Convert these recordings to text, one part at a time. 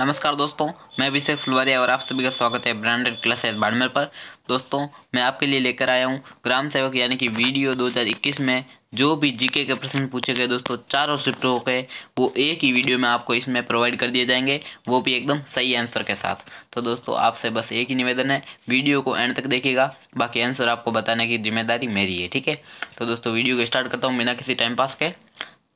नमस्कार दोस्तों मैं अभिषेक फुलवारिया और आप सभी का स्वागत है ब्रांडेड क्लासेस बाड़मेर पर दोस्तों मैं आपके लिए लेकर आया हूँ ग्राम सेवक यानी कि वीडियो 2021 में जो भी जीके के प्रश्न पूछे गए दोस्तों चारों शिफ्ट हो गए वो एक ही वीडियो में आपको इसमें प्रोवाइड कर दिए जाएंगे वो भी एकदम सही आंसर के साथ तो दोस्तों आपसे बस एक ही निवेदन है वीडियो को एंड तक देखिएगा बाकी आंसर आपको बताने की जिम्मेदारी मेरी है ठीक है तो दोस्तों वीडियो को स्टार्ट करता हूँ बिना किसी टाइम पास के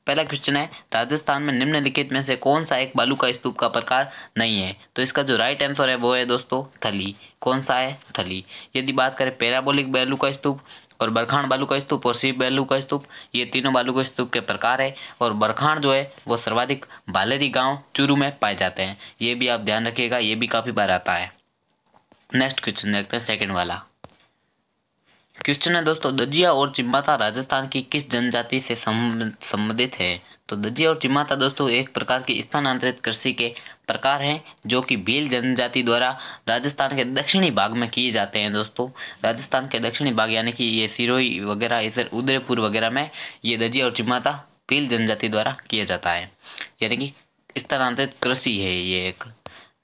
पहला क्वेश्चन है राजस्थान में निम्नलिखित में से कौन सा एक बालू का स्तूप का प्रकार नहीं है तो इसका जो राइट आंसर है वो है दोस्तों थली कौन सा है थली यदि बात करें पैराबोलिक बालू का स्तूप और बरखाण बालू का स्तूप और शिव बालू का स्तूप ये तीनों बालू का स्तूप के प्रकार है और बरखाण जो है वो सर्वाधिक बालेरी गाँव चूरू में पाए जाते हैं ये भी आप ध्यान रखिएगा ये भी काफ़ी बार आता है नेक्स्ट क्वेश्चन देखते हैं सेकेंड वाला क्वेश्चन है दोस्तों दजिया और चिम्बाता राजस्थान की किस जनजाति से संबंधित है तो दजिया और चिम्बाता दोस्तों एक प्रकार की स्थानांतरित कृषि के प्रकार हैं जो कि भील जनजाति द्वारा राजस्थान के दक्षिणी भाग में किए जाते हैं दोस्तों राजस्थान के दक्षिणी भाग यानी कि ये सिरोही वगैरह इधर उदयपुर वगैरह में ये दजिया और चिम्बाता भील जनजाति द्वारा किया जाता है यानी कि स्थानांतरित कृषि है ये एक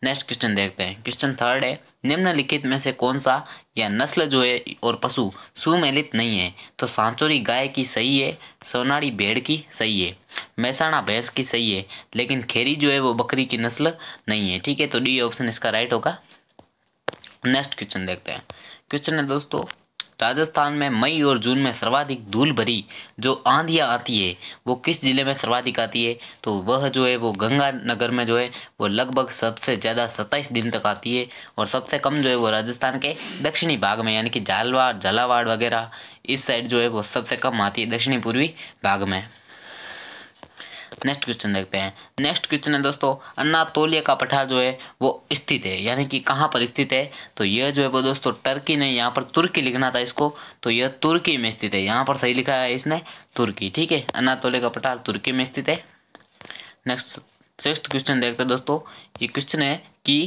नेक्स्ट क्वेश्चन देखते हैं क्वेश्चन थर्ड है निम्नलिखित में से कौन सा या नस्ल जो है और पशु सुमेलित नहीं है तो सांचोरी गाय की सही है सोनाड़ी भेड़ की सही है मैसाणा भैंस की सही है लेकिन खेरी जो है वो बकरी की नस्ल नहीं है ठीक है तो डी ऑप्शन इसका राइट होगा नेक्स्ट क्वेश्चन देखते हैं क्वेश्चन है दोस्तों राजस्थान में मई और जून में सर्वाधिक धूल भरी जो आंधियाँ आती है वो किस ज़िले में सर्वाधिक आती है तो वह जो है वो गंगानगर में जो है वो लगभग सबसे ज़्यादा सत्ताईस दिन तक आती है और सबसे कम जो है वो राजस्थान के दक्षिणी भाग में यानी कि झालवाड़ झालावाड़ वगैरह इस साइड जो है वो सबसे कम आती है दक्षिणी पूर्वी भाग में नेक्स्ट क्वेश्चन देखते हैं नेक्स्ट क्वेश्चन है दोस्तों अन्नातोलिया का पठार जो है वो स्थित है यानी कि कहाँ पर स्थित है तो यह जो है वो दोस्तों टर्की ने यहाँ पर तुर्की लिखना था इसको तो यह तुर्की में स्थित है यहाँ पर सही लिखा है इसने तुर्की ठीक है अन्नातोलिया का पठार तुर्की में स्थित है नेक्स्ट सिक्स क्वेश्चन देखते हैं दोस्तों ये क्वेश्चन है कि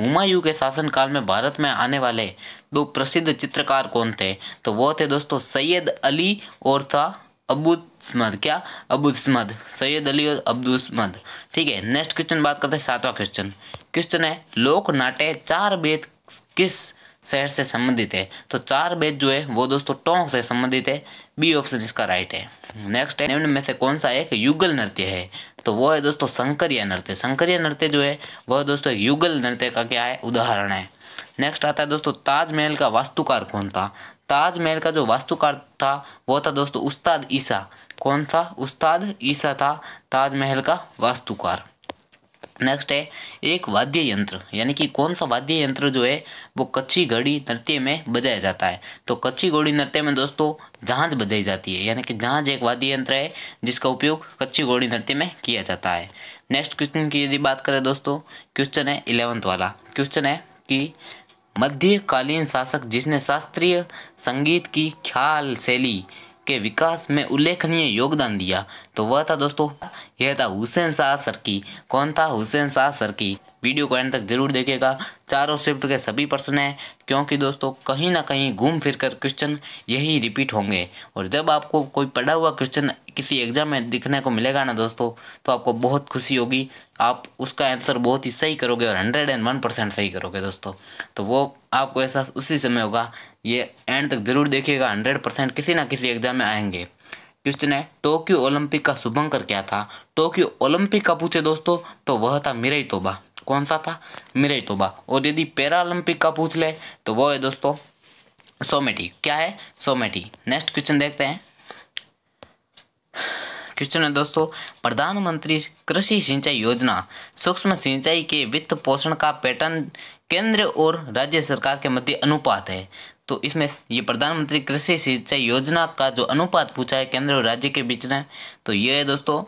हुमायूं के शासनकाल में भारत में आने वाले दो प्रसिद्ध चित्रकार कौन थे तो वो थे दोस्तों सैयद अली और था अबूसमद क्या अबूसमद सैयद अली और अब्दुलसमद ठीक है नेक्स्ट क्वेश्चन बात करते हैं सातवां क्वेश्चन क्वेश्चन है लोक नाट्य चार वेद किस शहर से संबंधित है तो चार वेद जो है वो दोस्तों टोंक से संबंधित है बी ऑप्शन इसका राइट है नेक्स्ट है निम्न में से कौन सा एक युगल नृत्य है तो वो है दोस्तों शंकरिया नृत्य शंकरिया नृत्य जो है वह दोस्तों युगल नृत्य का क्या है उदाहरण है नेक्स्ट आता है दोस्तों ताजमहल का वास्तुकार कौन था ताजमहल का जो वास्तुकार था वो था दोस्तों उस्ताद ईसा कौन सा उस्ताद ईसा था ताजमहल का वास्तुकार नेक्स्ट है एक वाद्य यंत्र यानी कि कौन सा वाद्य यंत्र जो है वो कच्ची घड़ी नृत्य में बजाया जाता है तो कच्ची घोड़ी नृत्य में दोस्तों जहाज बजाई जाती है यानी कि जहाज एक वाद्य यंत्र है जिसका उपयोग कच्ची घोड़ी नृत्य में किया जाता है नेक्स्ट क्वेश्चन की यदि बात करें दोस्तों क्वेश्चन है इलेवंथ वाला क्वेश्चन है कि मध्यकालीन शासक जिसने शास्त्रीय संगीत की ख्याल शैली के विकास में उल्लेखनीय योगदान दिया तो वह था दोस्तों यह था हुसैन शाह सरकी कौन था हुसैन शाह सरकी वीडियो को एंड तक जरूर देखेगा चारों शिफ्ट के सभी प्रश्न हैं क्योंकि दोस्तों कहीं ना कहीं घूम फिर कर क्वेश्चन यही रिपीट होंगे और जब आपको कोई पढ़ा हुआ क्वेश्चन किसी एग्जाम में दिखने को मिलेगा ना दोस्तों तो आपको बहुत खुशी होगी आप उसका आंसर बहुत ही सही करोगे और हंड्रेड एंड वन परसेंट सही करोगे दोस्तों तो वो आपको एहसास उसी समय होगा ये एंड तक जरूर देखिएगा हंड्रेड परसेंट किसी ना किसी एग्जाम में आएंगे क्वेश्चन है टोक्यो ओलंपिक का शुभंकर क्या था टोक्यो ओलंपिक का पूछे दोस्तों तो वह था मिरई तोबा कौन सा था मिराज तोबा और यदि पैरालंपिक का पूछ ले तो वो है दोस्तों सोमेटी क्या है सोमेटी नेक्स्ट क्वेश्चन देखते हैं क्वेश्चन है दोस्तों प्रधानमंत्री कृषि सिंचाई योजना सूक्ष्म सिंचाई के वित्त पोषण का पैटर्न केंद्र और राज्य सरकार के मध्य अनुपात है तो इसमें ये प्रधानमंत्री कृषि सिंचाई योजना का जो अनुपात पूछा है केंद्र और राज्य के बीच में तो ये है दोस्तों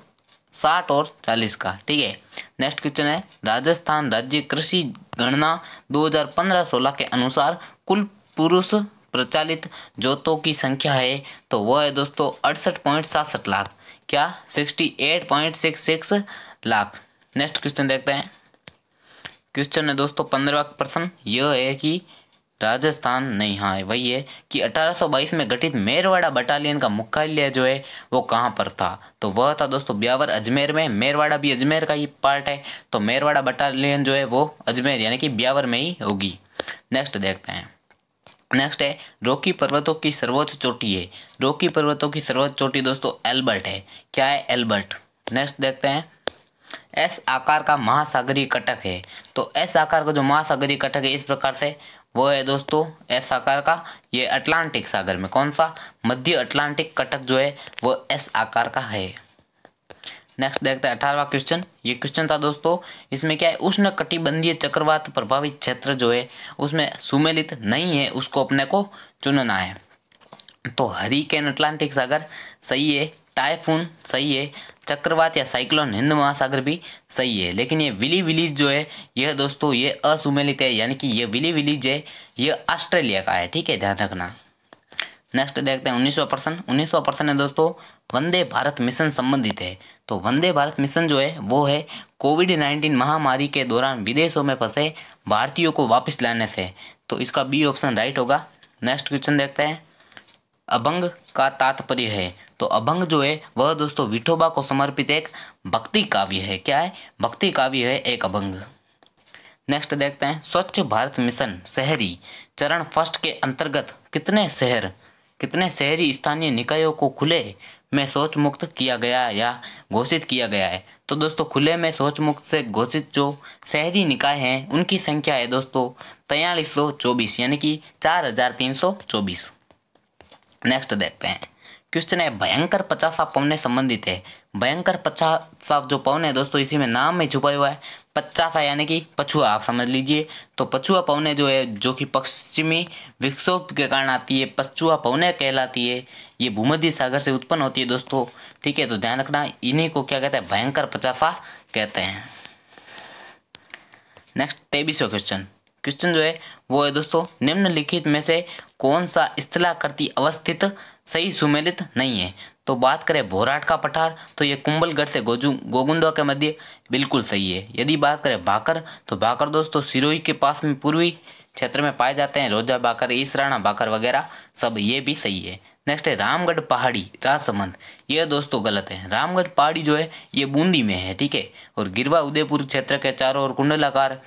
साठ और चालीस का ठीक है नेक्स्ट क्वेश्चन है राजस्थान राज्य कृषि गणना 2015-16 के अनुसार कुल पुरुष प्रचालित जोतों की संख्या है तो वह है दोस्तों अड़सठ पॉइंट सासठ लाख क्या sixty eight point six six lakh next question देखते हैं क्वेश्चन है दोस्तों पंद्रह प्रश्न यह है कि राजस्थान नहीं हाँ वही है कि 1822 में गठित मेरवाड़ा बटालियन का मुख्यालय जो है वो कहाँ पर था तो वह था दोस्तों ब्यावर अजमेर में मेरवाड़ा भी अजमेर का ही पार्ट है तो मेरवाड़ा बटालियन जो है वो अजमेर यानी कि ब्यावर में ही होगी नेक्स्ट देखते हैं नेक्स्ट है रोकी पर्वतों की सर्वोच्च चोटी है रोकी पर्वतों की सर्वोच्च चोटी दोस्तों एल्बर्ट है क्या है एल्बर्ट नेक्स्ट देखते हैं एस आकार का महासागरीय कटक है तो एस आकार का जो महासागरीय कटक है इस प्रकार से वो है दोस्तों एस आकार का ये अटलांटिक सागर में कौन सा मध्य अटलांटिक कटक जो है वो एस आकार का है नेक्स्ट देखते हैं अठारवा क्वेश्चन ये क्वेश्चन था दोस्तों इसमें क्या है उष्ण कटिबंधीय चक्रवात प्रभावित क्षेत्र जो है उसमें सुमेलित नहीं है उसको अपने को चुनना है तो कैन अटलांटिक सागर सही है टाइफून सही है चक्रवात या साइक्लोन हिंद महासागर भी सही है लेकिन ये विली विलीज जो है यह दोस्तों ये असुमेलित है यानी कि ये विली विलीज है ये ऑस्ट्रेलिया का है ठीक है ध्यान रखना नेक्स्ट देखते हैं उन्नीसवा प्रश्न उन्नीसवा प्रश्न है दोस्तों वंदे भारत मिशन संबंधित है तो वंदे भारत मिशन जो है वो है कोविड नाइन्टीन महामारी के दौरान विदेशों में फंसे भारतीयों को वापस लाने से तो इसका बी ऑप्शन राइट होगा नेक्स्ट क्वेश्चन देखते हैं अभंग का तात्पर्य है तो अभंग जो है वह दोस्तों विठोबा को समर्पित एक भक्ति काव्य है क्या है भक्ति काव्य है एक अभंग नेक्स्ट देखते हैं स्वच्छ भारत मिशन शहरी चरण फर्स्ट के अंतर्गत कितने शहर कितने शहरी स्थानीय निकायों को खुले में सोच मुक्त किया गया या घोषित किया गया है तो दोस्तों खुले में सोच मुक्त से घोषित जो शहरी निकाय हैं उनकी संख्या है दोस्तों तैंतालीस चौबीस यानी कि चार हजार तीन सौ चौबीस नेक्स्ट देखते हैं क्वेश्चन है भयंकर पचासा पवन संबंधित है भयंकर पचासा जो पवन है दोस्तों इसी में नाम में छुपा हुआ है पचासा यानी कि पछुआ आप समझ लीजिए तो पछुआ पवने जो है जो कि पश्चिमी विक्षोभ के कारण आती है पछुआ पवने कहलाती है ये भूमध्य सागर से उत्पन्न होती है दोस्तों ठीक है तो ध्यान रखना इन्हीं को क्या कहते हैं भयंकर पचासा कहते हैं नेक्स्ट तेईसवा क्वेश्चन क्वेश्चन जो है वो है दोस्तों निम्नलिखित में से कौन सा स्थलाकृति अवस्थित सही सुमेलित नहीं है तो बात करें भोराट का पठार तो ये कुंबलगढ़ से गोजू गोगुंदा के मध्य बिल्कुल सही है यदि बात करें भाकर तो भाकर दोस्तों तो सिरोही के पास में पूर्वी क्षेत्र में पाए जाते हैं रोजा भाकर ईसराणा भाकर वगैरह सब ये भी सही है नेक्स्ट है रामगढ़ पहाड़ी राजसमंद ये दोस्तों गलत है रामगढ़ पहाड़ी जो है ये बूंदी में है ठीक है और गिरवा उदयपुर क्षेत्र के चारों ओर कुंडलाकार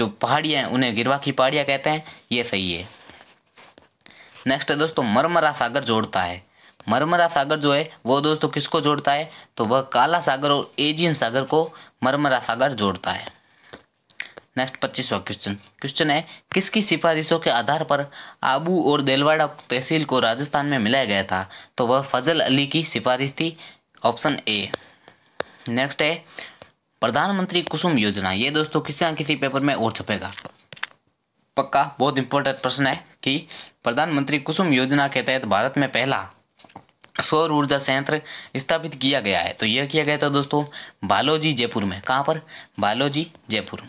जो पहाड़ियाँ हैं उन्हें गिरवा की पहाड़ियाँ कहते हैं ये सही है नेक्स्ट है दोस्तों मरमरा सागर जोड़ता है मरमरा सागर जो है वो दोस्तों किसको जोड़ता है तो वह काला सागर और एजियन सागर को मरमरा सागर जोड़ता है नेक्स्ट पच्चीसवा क्वेश्चन क्वेश्चन है किसकी सिफारिशों के आधार पर आबू और देलवाड़ा तहसील को राजस्थान में मिलाया गया था तो वह फजल अली की सिफारिश थी ऑप्शन ए नेक्स्ट है प्रधानमंत्री कुसुम योजना ये दोस्तों किसी ना किसी पेपर में और छपेगा पक्का बहुत इंपॉर्टेंट प्रश्न है कि प्रधानमंत्री कुसुम योजना के तहत भारत में पहला सौर ऊर्जा संयंत्र स्थापित किया गया है तो यह किया गया था दोस्तों बालोजी जयपुर में कहाँ पर बालोजी जयपुर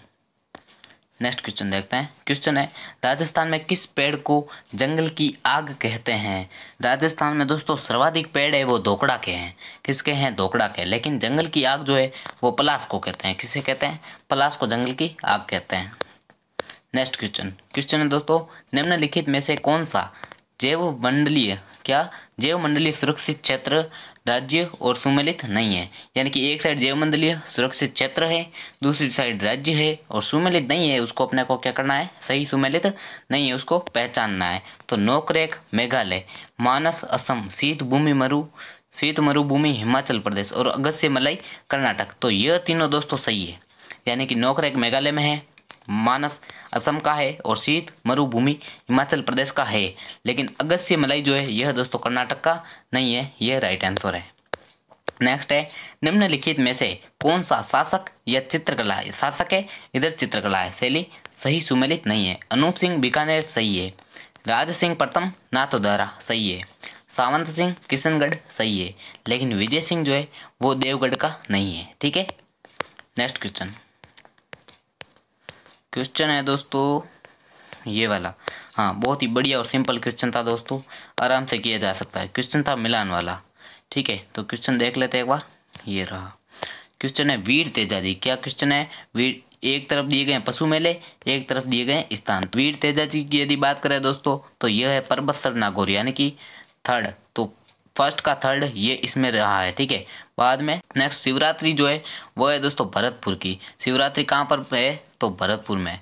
नेक्स्ट क्वेश्चन देखते हैं क्वेश्चन है राजस्थान में किस पेड़ को जंगल की आग कहते हैं राजस्थान में दोस्तों सर्वाधिक पेड़ है वो धोकड़ा के हैं किसके हैं धोकड़ा के लेकिन जंगल की आग जो है वो पलास को कहते हैं किसे कहते हैं पलास को जंगल की आग कहते हैं नेक्स्ट क्वेश्चन क्वेश्चन है दोस्तों निम्नलिखित में से कौन सा जैव मंडलीय क्या जैव मंडलीय सुरक्षित क्षेत्र राज्य और सुमेलित नहीं है यानी कि एक साइड जैव मंडलीय सुरक्षित क्षेत्र है दूसरी साइड राज्य है और सुमेलित नहीं है उसको अपने को क्या करना है सही सुमेलित नहीं है उसको पहचानना है तो नोकरेक मेघालय मानस असम शीत भूमि मरु शीत मरुभूमि हिमाचल प्रदेश और अगस्त्य मलाई कर्नाटक तो यह तीनों दोस्तों सही है यानी कि नोकरेक मेघालय में है मानस असम का है और शीत मरुभूमि हिमाचल प्रदेश का है लेकिन अगस्त मलाई जो है यह दोस्तों कर्नाटक का नहीं है यह राइट आंसर है नेक्स्ट है निम्नलिखित में से कौन सा शासक या चित्रकला है शासक है इधर चित्रकला है शैली सही सुमेलित नहीं है अनूप सिंह बीकानेर सही है राज सिंह प्रथम नाथोदारा सही है सावंत सिंह किशनगढ़ सही है लेकिन विजय सिंह जो है वो देवगढ़ का नहीं है ठीक है नेक्स्ट क्वेश्चन क्वेश्चन है दोस्तों ये वाला हाँ बहुत ही बढ़िया और सिंपल क्वेश्चन था दोस्तों आराम से किया जा सकता है क्वेश्चन था मिलान वाला ठीक है तो क्वेश्चन देख लेते एक बार ये रहा क्वेश्चन है वीर तेजा जी क्या क्वेश्चन है वीर एक तरफ दिए गए पशु मेले एक तरफ दिए गए स्थान वीर तेजा जी की यदि बात करें दोस्तों तो यह है पर्वत सर नागौर यानी कि थर्ड फर्स्ट का थर्ड ये इसमें रहा है ठीक है बाद में नेक्स्ट शिवरात्रि जो है वो है दोस्तों भरतपुर की शिवरात्रि कहाँ पर है तो भरतपुर में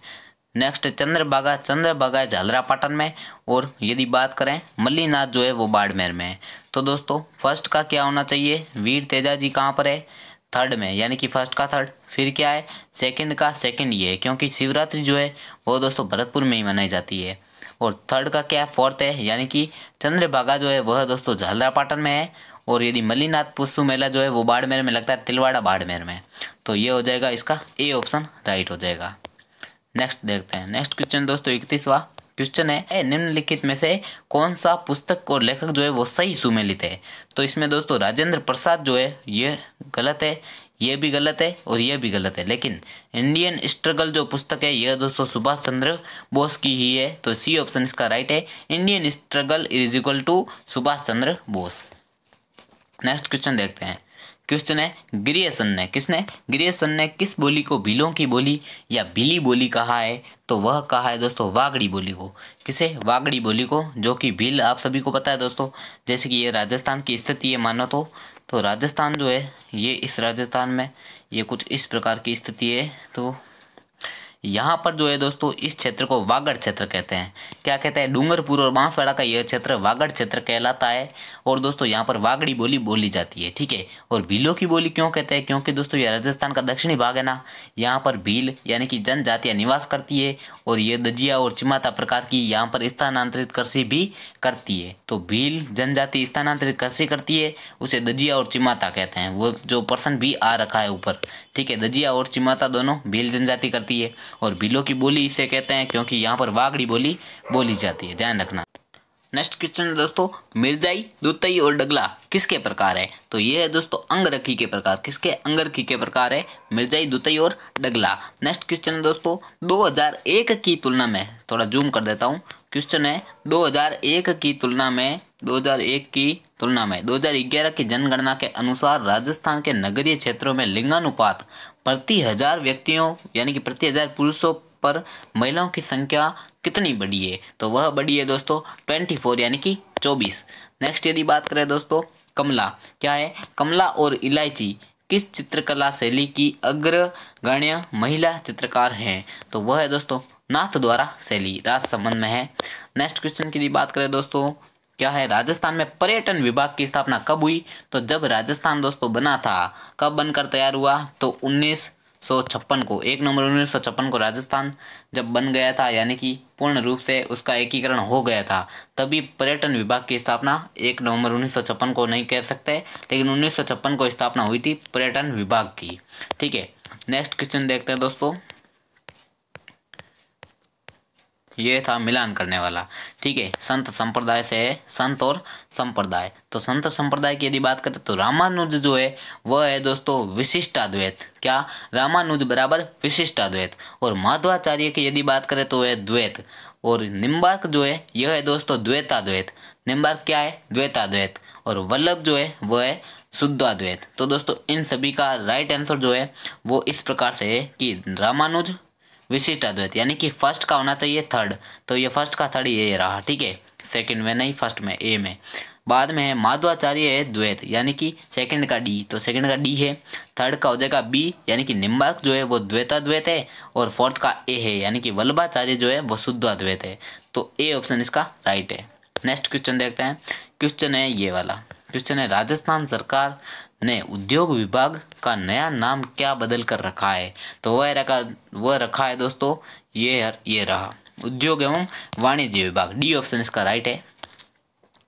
नेक्स्ट चंद्रभागा चंद्रभागा झालरापाटन में और यदि बात करें मल्लीनाथ जो है वो बाड़मेर में है तो दोस्तों फर्स्ट का क्या होना चाहिए वीर तेजा जी कहाँ पर है थर्ड में यानी कि फर्स्ट का थर्ड फिर क्या है सेकंड का सेकंड ये है क्योंकि शिवरात्रि जो है वो दोस्तों भरतपुर में ही मनाई जाती है और थर्ड का क्या है फोर्थ है यानी कि चंद्रभागा जो है वह दोस्तों झालरापाटन में है और यदि मल्लीनाथ पुष्पु मेला जो है वो बाड़मेर में लगता है तिलवाड़ा बाड़मेर में तो ये हो जाएगा इसका ए ऑप्शन राइट हो जाएगा नेक्स्ट देखते हैं नेक्स्ट क्वेश्चन दोस्तों इकतीसवा क्वेश्चन है निम्नलिखित में से कौन सा पुस्तक और लेखक जो है वो सही सुमेलित है तो इसमें दोस्तों राजेंद्र प्रसाद जो है ये गलत है ये भी गलत है और ये भी गलत है लेकिन इंडियन स्ट्रगल जो पुस्तक है यह दोस्तों सुभाष चंद्र बोस की ही है तो सी ऑप्शन इसका राइट है Indian struggle is equal to Subhash Chandra Bose next question देखते हैं क्वेश्चन है ग्रियसन ने किसने ग्रियसन ने किस बोली को बिलों की बोली या बिली बोली कहा है तो वह कहा है दोस्तों वागड़ी बोली को किसे वागड़ी बोली को जो कि बिल आप सभी को पता है दोस्तों जैसे कि ये राजस्थान की स्थिति है मानो तो तो राजस्थान जो है ये इस राजस्थान में ये कुछ इस प्रकार की स्थिति है तो यहाँ पर जो है दोस्तों इस क्षेत्र को वागड़ क्षेत्र कहते हैं क्या कहते हैं डूंगरपुर और बांसवाड़ा का यह क्षेत्र वागड़ क्षेत्र कहलाता है और दोस्तों यहाँ पर वागड़ी बोली बोली जाती है ठीक है और भीलों की बोली क्यों कहते हैं क्योंकि दोस्तों ये राजस्थान का दक्षिणी भाग है ना यहाँ पर भील यानी कि जनजातियाँ निवास करती है और ये दजिया और चिमाता प्रकार की यहाँ पर स्थानांतरित कृषि भी करती है तो भील जनजाति स्थानांतरित कृषि करती है उसे दजिया और चिमाता कहते हैं वो जो पर्सन भी आ रखा है ऊपर ठीक है दजिया और चिमाता दोनों भील जनजाति करती है और भीलों की बोली इसे कहते हैं क्योंकि यहाँ पर वागड़ी बोली बोली जाती है ध्यान रखना नेक्स्ट क्वेश्चन है दोस्तों मिर्जाई दुतई और डगला किसके प्रकार है तो ये है दोस्तों अंगरखी के प्रकार किसके अंगरखी के प्रकार है मिर्जाई दुतई और डगला नेक्स्ट क्वेश्चन है दोस्तों 2001 की तुलना में थोड़ा जूम कर देता हूँ क्वेश्चन है 2001 की तुलना में 2001 की तुलना में 2011 की जनगणना के अनुसार राजस्थान के नगरीय क्षेत्रों में लिंगानुपात प्रति हजार व्यक्तियों यानी कि प्रति हजार पुरुषों पर महिलाओं की संख्या कितनी बड़ी है तो वह बड़ी है दोस्तों ट्वेंटी फोर यानी कि चौबीस नेक्स्ट यदि बात करें दोस्तों कमला क्या है कमला और इलायची किस चित्रकला शैली की अग्रगण्य महिला चित्रकार हैं तो वह है दोस्तों नाथ द्वारा शैली राज संबंध में है नेक्स्ट क्वेश्चन की यदि बात करें दोस्तों क्या है राजस्थान में पर्यटन विभाग की स्थापना कब हुई तो जब राजस्थान दोस्तों बना था कब बनकर तैयार हुआ तो उन्नीस सौ छप्पन को एक नवंबर उन्नीस सौ छप्पन को राजस्थान जब बन गया था यानी कि पूर्ण रूप से उसका एकीकरण हो गया था तभी पर्यटन विभाग की स्थापना एक नवंबर उन्नीस सौ छप्पन को नहीं कह सकते लेकिन उन्नीस सौ छप्पन को स्थापना हुई थी पर्यटन विभाग की ठीक है नेक्स्ट क्वेश्चन देखते हैं दोस्तों ये था मिलान करने वाला ठीक है संत संप्रदाय से संत और संप्रदाय तो संत संप्रदाय की यदि बात करें तो रामानुज जो है वह है दोस्तों विशिष्टाद्वैत क्या रामानुज बराबर विशिष्टाद्वैत और माधवाचार्य की यदि बात करें तो वह द्वैत और निम्बार्क जो है यह है दोस्तों द्वैताद्वैत निम्बार्क क्या है द्वैताद्वैत और वल्लभ जो है वह है शुद्धाद्वैत तो दोस्तों इन सभी का राइट आंसर जो है वो इस प्रकार से है कि रामानुज विशिष्ट अद्वैत यानी कि फर्स्ट का होना चाहिए तो थर्ड तो ये फर्स्ट का थर्ड ये रहा ठीक है सेकंड में नहीं फर्स्ट में ए में बाद में है माधवाचार्य है द्वैत यानी कि सेकंड का डी तो सेकंड का डी है थर्ड का हो जाएगा बी यानी कि निम्बार्क जो है वो द्वैताद्वैत है और फोर्थ का ए है यानी कि वल्लभाचार्य जो है वो शुद्धाद्वैत है तो ए ऑप्शन इसका राइट है नेक्स्ट क्वेश्चन देखते हैं क्वेश्चन है ये वाला क्वेश्चन है राजस्थान सरकार ने उद्योग विभाग का नया नाम क्या बदल कर रखा है तो वह रखा वह रखा है दोस्तों ये ये रहा उद्योग एवं वाणिज्य विभाग डी ऑप्शन इसका राइट है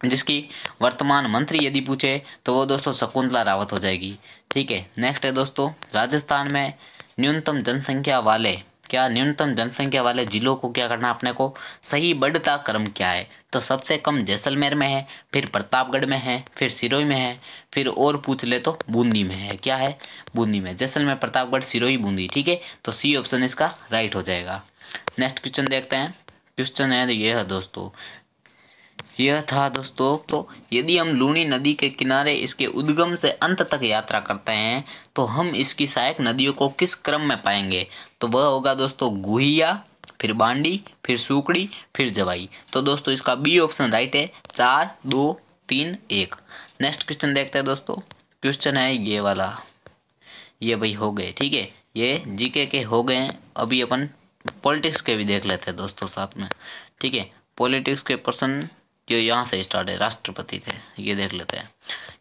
जिसकी वर्तमान मंत्री यदि पूछे तो वो दोस्तों शकुंतला रावत हो जाएगी ठीक है नेक्स्ट है दोस्तों राजस्थान में न्यूनतम जनसंख्या वाले क्या न्यूनतम जनसंख्या वाले जिलों को क्या करना अपने को सही बढ़ता क्रम क्या है तो सबसे कम जैसलमेर में है फिर प्रतापगढ़ में है फिर सिरोही में है फिर और पूछ ले तो बूंदी में है क्या है बूंदी में जैसलमेर प्रतापगढ़ सिरोही बूंदी ठीक है तो सी ऑप्शन इसका राइट हो जाएगा नेक्स्ट क्वेश्चन देखते हैं क्वेश्चन है यह दोस्तों यह था दोस्तों तो यदि हम लूणी नदी के किनारे इसके उद्गम से अंत तक यात्रा करते हैं तो हम इसकी सहायक नदियों को किस क्रम में पाएंगे तो वह होगा दोस्तों गुहिया फिर बांडी फिर सूकड़ी फिर जवाई तो दोस्तों इसका बी ऑप्शन राइट है चार दो तीन एक नेक्स्ट क्वेश्चन देखते हैं दोस्तों क्वेश्चन है ये वाला ये भाई हो गए ठीक है ये जीके के हो गए अभी अपन पॉलिटिक्स के भी देख लेते हैं दोस्तों साथ में ठीक है पॉलिटिक्स के पर्सन जो यहाँ से स्टार्ट है राष्ट्रपति थे ये देख लेते हैं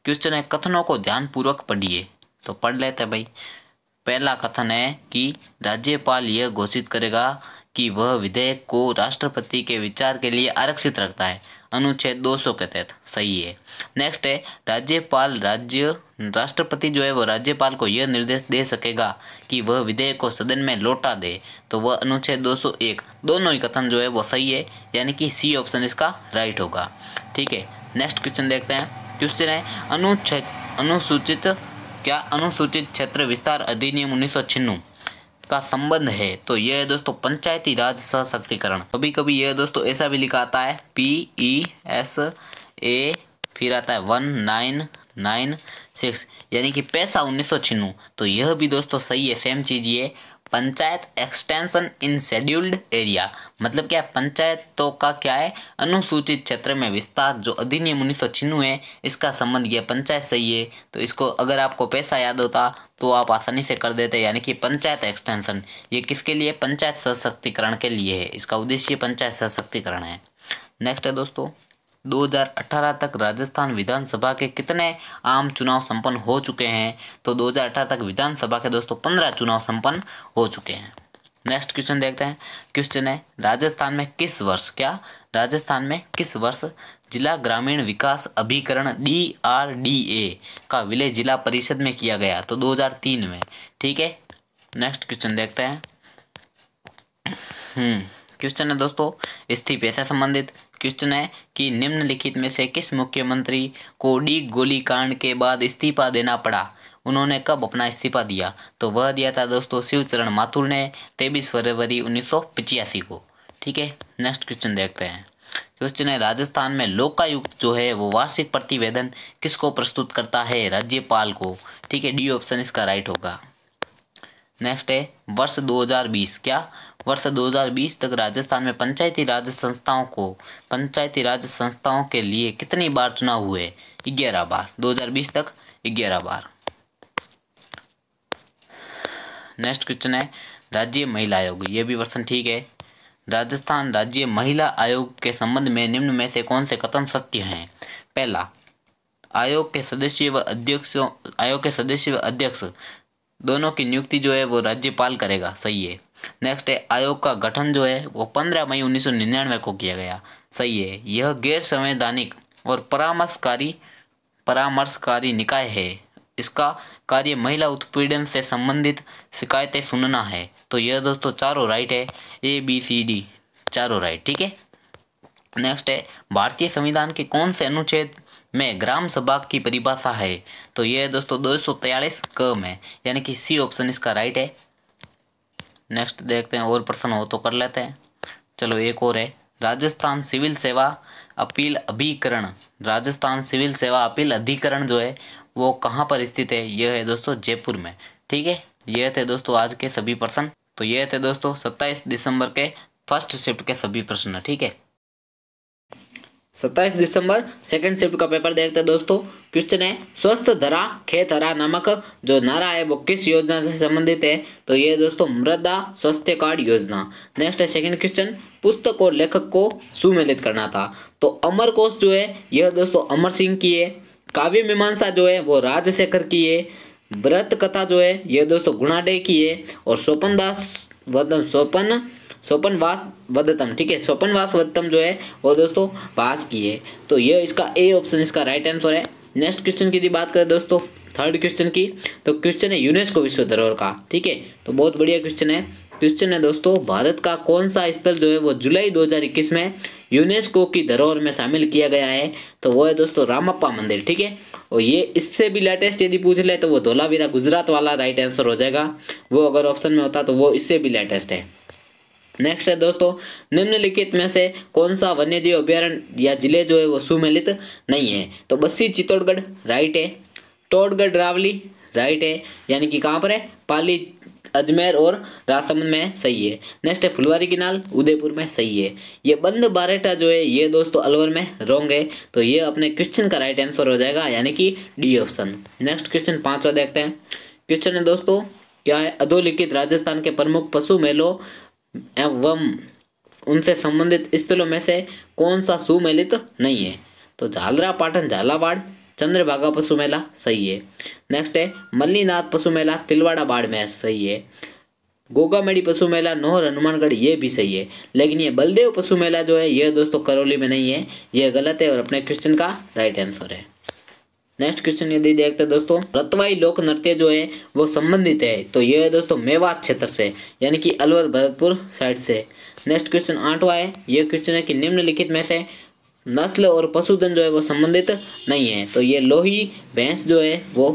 क्वेश्चन है कथनों को ध्यानपूर्वक पढ़िए तो पढ़ लेते हैं भाई पहला कथन है कि राज्यपाल यह घोषित करेगा कि वह विधेयक को राष्ट्रपति के विचार के लिए आरक्षित रखता है अनुच्छेद 200 के तहत सही है नेक्स्ट है राज्यपाल राज्य राष्ट्रपति जो है वह राज्यपाल को यह निर्देश दे सकेगा कि वह विधेयक को सदन में लौटा दे तो वह अनुच्छेद 201 दोनों ही कथन जो है वो सही है यानी कि सी ऑप्शन इसका राइट होगा ठीक है नेक्स्ट क्वेश्चन देखते हैं क्वेश्चन है अनुच्छेद अनुसूचित क्या अनुसूचित क्षेत्र विस्तार अधिनियम उन्नीस का संबंध है तो यह है दोस्तों पंचायती राज सशक्तिकरण कभी कभी यह दोस्तों ऐसा भी लिखा आता है पी ई एस ए फिर आता है वन नाइन नाइन सिक्स यानी कि पैसा उन्नीस सौ तो यह भी दोस्तों सही है सेम चीज़ ये panchayat extension in scheduled area मतलब क्या पंचायतों का क्या है अनुसूचित क्षेत्र में विस्तार जो अधिनियम उन्नीस है इसका संबंध यह पंचायत सही है तो इसको अगर आपको पैसा याद होता तो आप आसानी से कर देते यानी कि पंचायत एक्सटेंशन ये किसके लिए पंचायत सशक्तिकरण के लिए है इसका उद्देश्य पंचायत सशक्तिकरण है नेक्स्ट है दोस्तों 2018 तक राजस्थान विधानसभा के कितने आम चुनाव संपन्न हो चुके हैं तो 2018 तक विधानसभा के दोस्तों 15 चुनाव संपन्न हो चुके हैं नेक्स्ट क्वेश्चन देखते हैं क्वेश्चन है राजस्थान में किस वर्ष क्या राजस्थान में किस वर्ष जिला ग्रामीण विकास अभिकरण डी आर डी ए का विलय जिला परिषद में किया गया तो 2003 में ठीक है नेक्स्ट क्वेश्चन देखते हैं क्वेश्चन हम्म, है दोस्तों इस्तीफे से संबंधित क्वेश्चन है कि निम्नलिखित में से किस मुख्यमंत्री को डी गोली कांड के बाद इस्तीफा देना पड़ा उन्होंने कब अपना इस्तीफा दिया तो वह दिया था दोस्तों शिवचरण माथुर ने तेईस फरवरी उन्नीस को ठीक है नेक्स्ट क्वेश्चन देखते हैं क्वेश्चन है राजस्थान में लोकायुक्त जो है वो वार्षिक प्रतिवेदन किसको प्रस्तुत करता है राज्यपाल को ठीक है डी ऑप्शन इसका राइट होगा नेक्स्ट है वर्ष 2020 क्या वर्ष 2020 तक राजस्थान में पंचायती राज संस्थाओं को पंचायती राज संस्थाओं के लिए कितनी बार चुनाव हुए ग्यारह बार 2020 तक ग्यारह बार नेक्स्ट क्वेश्चन है राज्य महिला आयोग ये भी प्रश्न ठीक है राजस्थान राज्य महिला आयोग के संबंध में निम्न में से कौन से कथन सत्य हैं पहला आयोग के सदस्य व अध्यक्ष आयोग के सदस्य व अध्यक्ष दोनों की नियुक्ति जो है वो राज्यपाल करेगा सही है नेक्स्ट है आयोग का गठन जो है वो 15 मई निन्यानवे को किया गया सही है यह गैर संवैधानिक और परामर्शकारी परामर्शकारी निकाय है इसका कार्य महिला उत्पीड़न से संबंधित शिकायतें सुनना है तो यह दोस्तों चारों राइट है ए बी सी डी चारों राइट ठीक है नेक्स्ट है भारतीय संविधान के कौन से अनुच्छेद में ग्राम सभा की परिभाषा है तो यह दोस्तों दो सौ क में यानी कि सी ऑप्शन इसका राइट है नेक्स्ट देखते हैं और प्रश्न हो तो कर लेते हैं चलो एक और है राजस्थान सिविल सेवा अपील अभिकरण राजस्थान सिविल सेवा अपील अधिकरण जो है वो कहाँ पर स्थित है यह है दोस्तों जयपुर में ठीक है यह थे दोस्तों आज के सभी प्रश्न तो यह थे दोस्तों सत्ताईस दिसंबर के फर्स्ट शिफ्ट के सभी प्रश्न ठीक है सत्ताईस दिसंबर सेकंड शिफ्ट का पेपर देखते हैं दोस्तों क्वेश्चन है स्वस्थ धरा खेत हरा नामक जो नारा है वो किस योजना से संबंधित है तो ये दोस्तों मृदा स्वास्थ्य कार्ड योजना नेक्स्ट है सेकंड क्वेश्चन पुस्तक और लेखक को सुमेलित करना था तो अमर कोश जो है यह दोस्तों अमर सिंह की है काव्य मीमांसा जो है वो राजशेखर की है व्रत कथा जो है यह दोस्तों गुणाडे की है और स्वपन दास स्वपन स्वपनवास वधतम ठीक है वास वधतम जो है वो दोस्तों वास की है तो ये इसका ए ऑप्शन इसका राइट आंसर है नेक्स्ट क्वेश्चन की बात करें दोस्तों थर्ड क्वेश्चन की तो क्वेश्चन है यूनेस्को विश्व धरोहर का ठीक है तो बहुत बढ़िया क्वेश्चन है क्वेश्चन है दोस्तों भारत का कौन सा स्थल जो है वो जुलाई 2021 में यूनेस्को की धरोहर में शामिल किया गया है तो वो है दोस्तों रामप्पा मंदिर ठीक है और ये इससे भी लेटेस्ट यदि पूछ ले तो वो धोलावीरा गुजरात वाला राइट आंसर हो जाएगा वो अगर ऑप्शन में होता तो वो इससे भी लेटेस्ट है नेक्स्ट है दोस्तों निम्नलिखित में से कौन सा वन्य जीव अभ्यारण्य या जिले जो है वो सुमेलित नहीं है तो बस्सी चित्तौड़गढ़ राइट है टोडगढ़ रावली राइट है यानी कि कहाँ पर है पाली अजमेर और राजसमंद में सही है नेक्स्ट है फुलवारी किनाल उदयपुर में सही है ये बंद बारेटा जो है ये दोस्तों अलवर में रोंग है तो ये अपने क्वेश्चन का राइट आंसर हो जाएगा यानी कि डी ऑप्शन नेक्स्ट क्वेश्चन पांचवा देखते हैं क्वेश्चन है दोस्तों क्या है अधोलिखित राजस्थान के प्रमुख पशु मेलों एवं उनसे संबंधित स्थलों में से कौन सा सुमेलित तो नहीं है तो झालरा पाटन झालावाड़ चंद्रभागा पशु मेला सही है नेक्स्ट है मल्लीनाथ पशु मेला तिलवाड़ा बाड़ में सही है गोगा मेडी पशु मेला नोहर हनुमानगढ़ ये भी सही है लेकिन ये बलदेव पशु मेला जो है ये दोस्तों करौली में नहीं है ये गलत है और अपने क्वेश्चन का राइट आंसर है नेक्स्ट क्वेश्चन यदि देखते हैं दोस्तों रतवाई लोक नृत्य जो है वो संबंधित है तो ये है दोस्तों मेवात क्षेत्र से यानी कि अलवर भरतपुर साइड से नेक्स्ट क्वेश्चन आठवा है ये क्वेश्चन है कि निम्नलिखित में से नस्ल और पशुधन जो है वो संबंधित नहीं है तो ये लोही भैंस जो है वो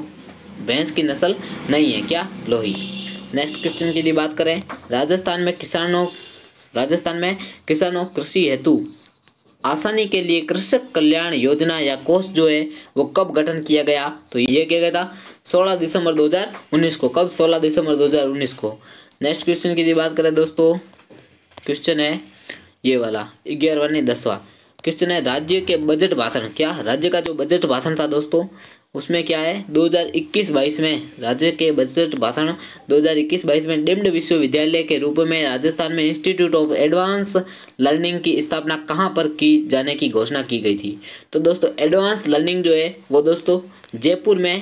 भैंस की नस्ल नहीं है क्या लोही नेक्स्ट क्वेश्चन के लिए बात करें राजस्थान में किसानों राजस्थान में किसानों कृषि हेतु आसानी के लिए कृषक कल्याण योजना या कोष जो है वो कब गठन किया गया तो ये क्या गया था 16 दिसंबर 2019 को कब 16 दिसंबर 2019 को नेक्स्ट क्वेश्चन की बात करें दोस्तों क्वेश्चन है ये वाला ग्यारहवा नहीं दसवा क्वेश्चन है राज्य के बजट भाषण क्या राज्य का जो बजट भाषण था दोस्तों उसमें क्या है 2021-22 में राज्य के बजट भाषण 2021-22 में डिम्ड विश्वविद्यालय के रूप में राजस्थान में इंस्टीट्यूट ऑफ एडवांस लर्निंग की स्थापना कहाँ पर की जाने की घोषणा की गई थी तो दोस्तों एडवांस लर्निंग जो है वो दोस्तों जयपुर में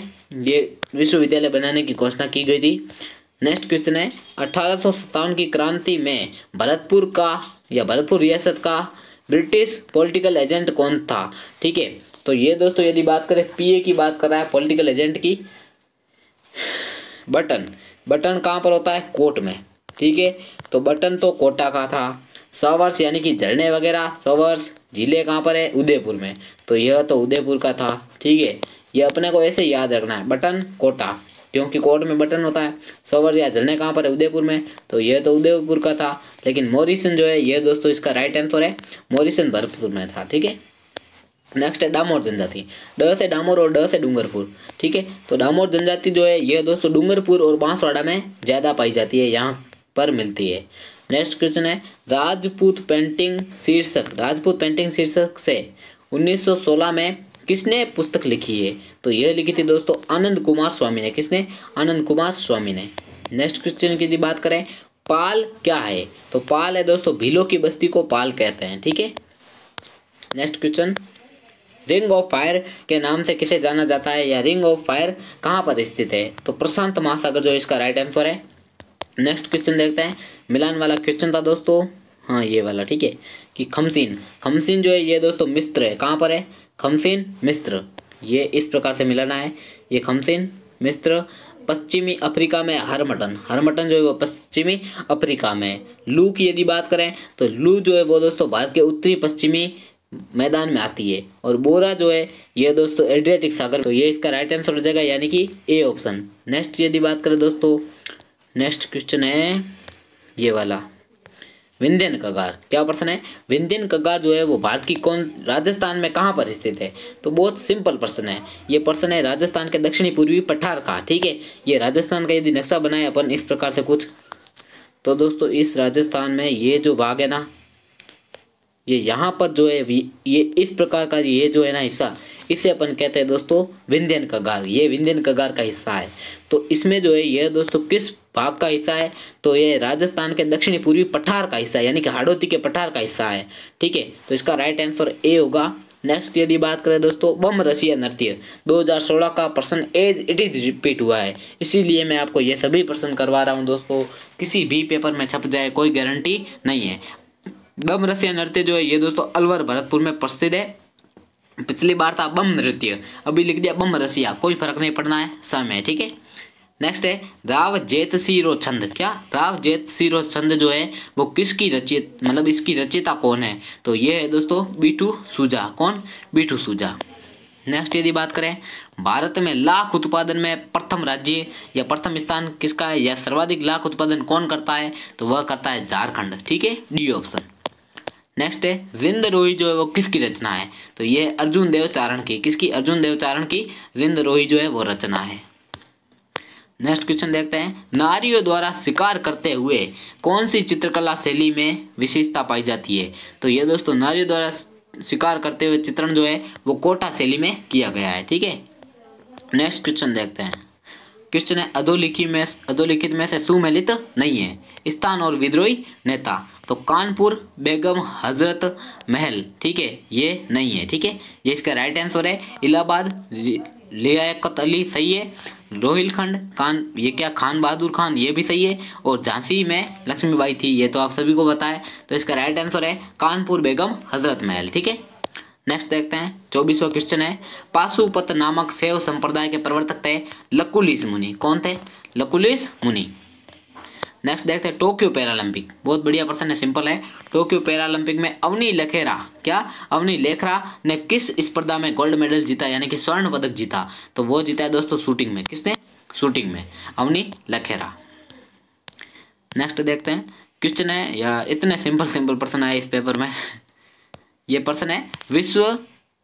ये विश्वविद्यालय बनाने की घोषणा की गई थी नेक्स्ट क्वेश्चन है अठारह की क्रांति में भरतपुर का या भरतपुर रियासत का ब्रिटिश पॉलिटिकल एजेंट कौन था ठीक है तो ये दोस्तों यदि बात करें पीए की बात कर रहा है पॉलिटिकल एजेंट की बटन बटन कहाँ पर होता है कोर्ट में ठीक है तो बटन तो कोटा का था सवर्स यानी कि झरने वगैरह सवर्स जिले कहाँ पर है उदयपुर में तो यह तो उदयपुर का था ठीक है ये अपने को ऐसे याद रखना है बटन कोटा क्योंकि कोर्ट में बटन होता है सवर या झरने कहाँ पर है उदयपुर में तो यह तो उदयपुर का था लेकिन मॉरिसन जो है यह दोस्तों इसका राइट आंसर है मॉरिसन भरतपुर में था ठीक है नेक्स्ट है डामोर जनजाति ड है डामोर और ड है डूंगरपुर ठीक है तो डामोर जनजाति जो है यह दोस्तों डूंगरपुर और बांसवाड़ा में ज़्यादा पाई जाती है यहाँ पर मिलती है नेक्स्ट क्वेश्चन है राजपूत पेंटिंग शीर्षक राजपूत पेंटिंग शीर्षक से 1916 में किसने पुस्तक लिखी है तो यह लिखी थी दोस्तों आनंद कुमार स्वामी ने किसने आनंद कुमार स्वामी ने नेक्स्ट क्वेश्चन की बात करें पाल क्या है तो पाल है दोस्तों भीलो की बस्ती को पाल कहते हैं ठीक है next question ring of fire के नाम से किसे जाना जाता है या रिंग ऑफ फायर कहाँ पर स्थित है तो प्रशांत महासागर जो इसका राइट आंसर है नेक्स्ट क्वेश्चन देखते हैं मिलान वाला क्वेश्चन था दोस्तों हाँ ये वाला ठीक है कि खमसीन खमसीन जो है ये दोस्तों मिस्त्र है कहाँ पर है खमसीन मिस्र ये इस प्रकार से मिलाना है ये खमसीन मिस्र पश्चिमी अफ्रीका में हरमटन हरमटन जो है वो पश्चिमी अफ्रीका में लू की यदि बात करें तो लू जो है वो दोस्तों भारत के उत्तरी पश्चिमी मैदान में आती है और बोरा जो है ये दोस्तों एड्रियाटिक सागर तो ये इसका राइट आंसर हो जाएगा यानी कि ए ऑप्शन नेक्स्ट यदि बात करें दोस्तों नेक्स्ट क्वेश्चन है ये वाला विंध्यन कगार क्या प्रश्न है विंध्यन कगार जो है वो भारत की कौन राजस्थान में कहाँ पर स्थित है तो बहुत सिंपल प्रश्न है ये प्रश्न है राजस्थान के दक्षिणी पूर्वी पठार का ठीक है ये राजस्थान का यदि नक्शा बनाए अपन इस प्रकार से कुछ तो दोस्तों इस राजस्थान में ये जो भाग है ना ये यहाँ पर जो है ये इस प्रकार का ये जो है ना हिस्सा इसे अपन कहते हैं दोस्तों विंध्यन कगार ये विंध्यन कगार का हिस्सा है तो इसमें जो है ये दोस्तों किस भाग का हिस्सा है तो ये राजस्थान के दक्षिणी पूर्वी पठार का हिस्सा यानी कि हाड़ौती के पठार का हिस्सा है ठीक है तो इसका राइट आंसर ए होगा नेक्स्ट यदि बात करें दोस्तों बम रसिया नृत्य 2016 का प्रश्न एज इट इज रिपीट हुआ है इसीलिए मैं आपको ये सभी प्रश्न करवा रहा हूँ दोस्तों किसी भी पेपर में छप जाए कोई गारंटी नहीं है बम रसिया नृत्य जो है ये दोस्तों अलवर भरतपुर में प्रसिद्ध है पिछली बार था बम नृत्य अभी लिख दिया बम रसिया कोई फर्क नहीं पड़ना है समय ठीक है नेक्स्ट है राव जेत सीरो छंद क्या राव जेत सीरो छंद जो है वो किसकी रचित मतलब इसकी रचिता कौन है तो ये है दोस्तों बीटू सूजा कौन बीटू सूजा नेक्स्ट यदि बात करें भारत में लाख उत्पादन में प्रथम राज्य या प्रथम स्थान किसका है या सर्वाधिक लाख उत्पादन कौन करता है तो वह करता है झारखंड ठीक है डी ऑप्शन नेक्स्ट है रोही जो है वो किसकी रचना है तो ये अर्जुन देव चारण की किसकी अर्जुन देव चारण की रोही जो है वो रचना है नेक्स्ट क्वेश्चन देखते हैं नारियों द्वारा शिकार करते हुए कौन सी चित्रकला शैली में विशेषता पाई जाती है तो ये दोस्तों नारियों द्वारा शिकार करते हुए चित्रण जो है वो कोटा शैली में किया गया है ठीक है नेक्स्ट क्वेश्चन देखते हैं क्वेश्चन है अधोलिखित में अधोलिखित में से सुमेलित नहीं है स्थान और विद्रोही नेता तो कानपुर बेगम हजरत महल ठीक है ये नहीं है ठीक है ये इसका राइट आंसर है इलाहाबाद लियाकत अली सही है रोहिलखंड खान ये क्या खान बहादुर खान ये भी सही है और झांसी में लक्ष्मीबाई थी ये तो आप सभी को पता है तो इसका राइट आंसर है कानपुर बेगम हजरत महल ठीक है नेक्स्ट देखते हैं चौबीसवा क्वेश्चन है पाशुपत नामक सेव संप्रदाय के प्रवर्तक थे लकुलिस मुनि कौन थे लकुलिस मुनि नेक्स्ट देखते हैं टोक्यो पैरालंपिक बहुत बढ़िया प्रश्न है सिंपल है टोक्यो पैरालंपिक में अवनी लखेरा क्या अवनी लेखरा ने किस स्पर्धा में गोल्ड मेडल जीता यानी कि स्वर्ण पदक जीता तो वो जीता है दोस्तों शूटिंग में किसने शूटिंग में अवनी लखेरा नेक्स्ट देखते हैं क्वेश्चन है या इतने सिंपल सिंपल प्रश्न आए इस पेपर में ये प्रश्न है विश्व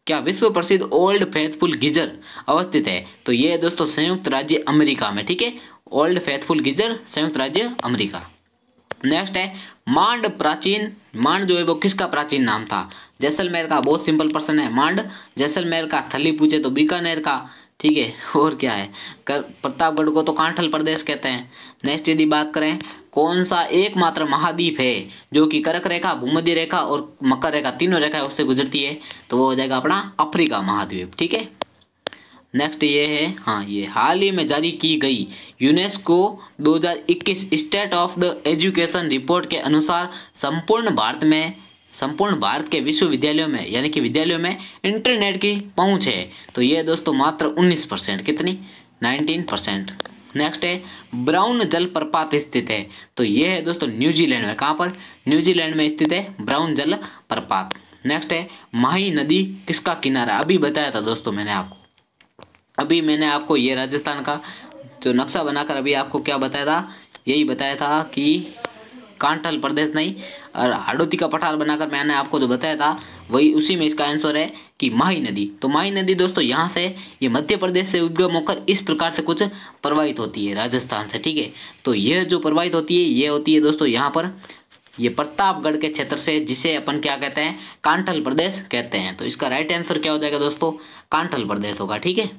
क्या विश्व प्रसिद्ध ओल्ड फेथफुल गीजर अवस्थित है तो ये दोस्तों संयुक्त राज्य अमेरिका में ठीक है ओल्ड फेथफुल गीजर संयुक्त राज्य अमेरिका नेक्स्ट है मांड प्राचीन मांड जो है वो किसका प्राचीन नाम था जैसलमेर का बहुत सिंपल पर्सन है मांड जैसलमेर का थली पूछे तो बीकानेर का ठीक है और क्या है कर प्रतापगढ़ को तो कांठल प्रदेश कहते हैं नेक्स्ट यदि बात करें कौन सा एकमात्र महाद्वीप है जो कि करक रेखा भूमध्य रेखा और मकर रेखा तीनों रेखा उससे गुजरती है तो वो हो जाएगा अपना अफ्रीका महाद्वीप ठीक है नेक्स्ट ये है हाँ ये हाल ही में जारी की गई UNESCO 2021 state of the education report के अनुसार संपूर्ण भारत में संपूर्ण भारत के विश्वविद्यालयों में यानी कि विद्यालयों में इंटरनेट की पहुंच है तो ये दोस्तों मात्र 19 परसेंट कितनी 19 परसेंट नेक्स्ट है ब्राउन जलप्रपात स्थित है तो ये है दोस्तों न्यूजीलैंड में कहाँ पर न्यूजीलैंड में स्थित है ब्राउन जलप्रपात नेक्स्ट है माही नदी किसका किनारा अभी बताया था दोस्तों मैंने आपको अभी मैंने आपको ये राजस्थान का जो नक्शा बनाकर अभी आपको क्या बताया था यही बताया था कि कांटल प्रदेश नहीं और हाड़ोती का पठार बनाकर मैंने आपको जो बताया था वही उसी में इसका आंसर है कि माही नदी तो माही नदी दोस्तों यहाँ से ये मध्य प्रदेश से उद्गम होकर इस प्रकार से कुछ प्रवाहित होती है राजस्थान से ठीक है तो यह जो प्रवाहित होती है ये होती है दोस्तों यहाँ पर ये प्रतापगढ़ के क्षेत्र से जिसे अपन क्या कहते हैं कांटल प्रदेश कहते हैं तो इसका राइट आंसर क्या हो जाएगा दोस्तों कांठल प्रदेश होगा ठीक है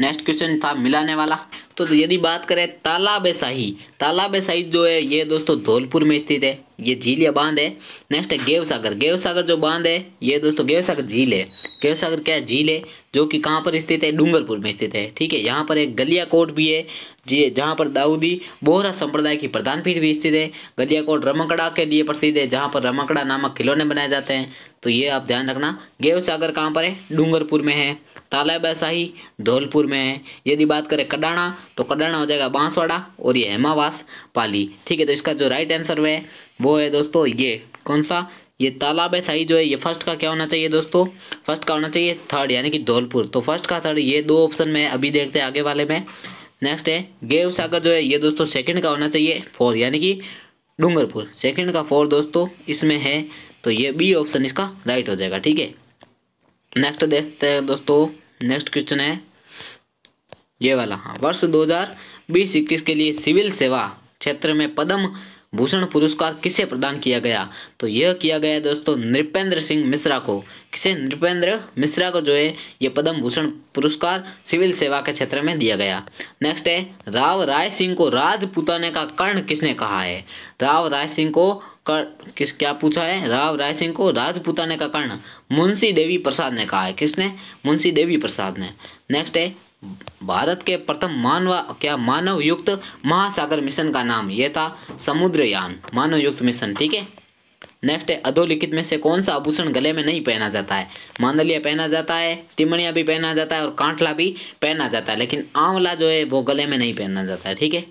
नेक्स्ट क्वेश्चन था मिलाने वाला तो यदि बात करें तालाब शाही तालाब शाही जो है ये दोस्तों धौलपुर में स्थित है ये झील या बांध है नेक्स्ट है गेव सागर गेव सागर जो बांध है ये दोस्तों गेव सागर झील है गेव सागर क्या झील है जो कि कहाँ पर स्थित है डूंगरपुर में स्थित है ठीक है यहाँ पर एक गलिया कोट भी है जी जहाँ पर दाऊदी बोहरा संप्रदाय की प्रधान पीठ भी स्थित है गलिया कोट रमकड़ा के लिए प्रसिद्ध है जहाँ पर रमकड़ा नामक खिलौने बनाए जाते हैं तो ये आप ध्यान रखना गेव सागर कहाँ पर है डूंगरपुर में है तालाब शाही धौलपुर में है यदि बात करें कडाणा तो कडाणा हो जाएगा बांसवाड़ा और ये हेमावास पाली ठीक है तो इसका जो राइट आंसर है वो है दोस्तों ये कौन सा ये तालाब है शाही जो है ये फर्स्ट का क्या होना चाहिए दोस्तों फर्स्ट का होना चाहिए थर्ड यानी कि धौलपुर तो फर्स्ट का थर्ड ये दो ऑप्शन में अभी देखते हैं आगे वाले में नेक्स्ट है गेव सागर जो है ये दोस्तों सेकंड का होना चाहिए फोर यानी कि डूंगरपुर सेकंड का फोर दोस्तों इसमें है तो ये बी ऑप्शन इसका राइट हो जाएगा ठीक है नेक्स्ट देखते हैं दोस्तों नेक्स्ट क्वेश्चन है ये वाला हाँ वर्ष 2020-21 के लिए सिविल सेवा क्षेत्र में पद्म भूषण पुरस्कार किसे प्रदान किया गया तो यह किया गया दोस्तों नृपेंद्र सिंह मिश्रा को किसे नृपेंद्र मिश्रा को जो है यह पद्म भूषण पुरस्कार सिविल सेवा के क्षेत्र में दिया गया नेक्स्ट है राव राय सिंह को राजपुताने का कर्ण किसने कहा है राव राय सिंह को कर किस क्या पूछा है राव राय सिंह को राजपुताने का कर्ण मुंशी देवी प्रसाद ने कहा है किसने मुंशी देवी प्रसाद ने नेक्स्ट है भारत के प्रथम मानव क्या मानव युक्त महासागर मिशन का नाम यह था समुद्रयान मानव युक्त मिशन ठीक है नेक्स्ट है अधोलिखित में से कौन सा आभूषण गले में नहीं पहना जाता है मांदलिया पहना जाता है तिमणिया भी पहना जाता है और कांठला भी पहना जाता है लेकिन आंवला जो है वो गले में नहीं पहना जाता है ठीक है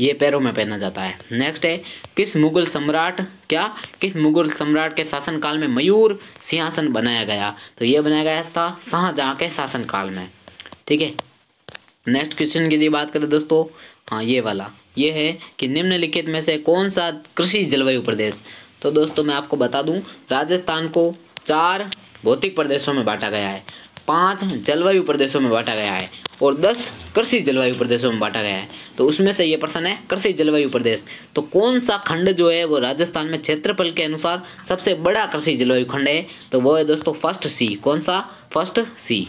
ये पैरों में पहना जाता है नेक्स्ट है किस मुगल सम्राट क्या किस मुगल सम्राट के शासनकाल में मयूर सिंहासन बनाया गया तो ये बनाया गया था शाहजहाँ के शासनकाल में ठीक है नेक्स्ट क्वेश्चन की यदि बात करें दोस्तों हाँ ये वाला ये है कि निम्नलिखित में से कौन सा कृषि जलवायु प्रदेश तो दोस्तों मैं आपको बता दूं राजस्थान को चार भौतिक प्रदेशों में बांटा गया है पाँच जलवायु प्रदेशों में बांटा गया है और दस कृषि जलवायु प्रदेशों में बांटा गया है तो उसमें से ये प्रश्न है कृषि जलवायु प्रदेश तो कौन सा खंड जो है वो राजस्थान में क्षेत्रफल के अनुसार सबसे बड़ा कृषि जलवायु खंड है तो वो है दोस्तों फर्स्ट सी कौन सा फर्स्ट सी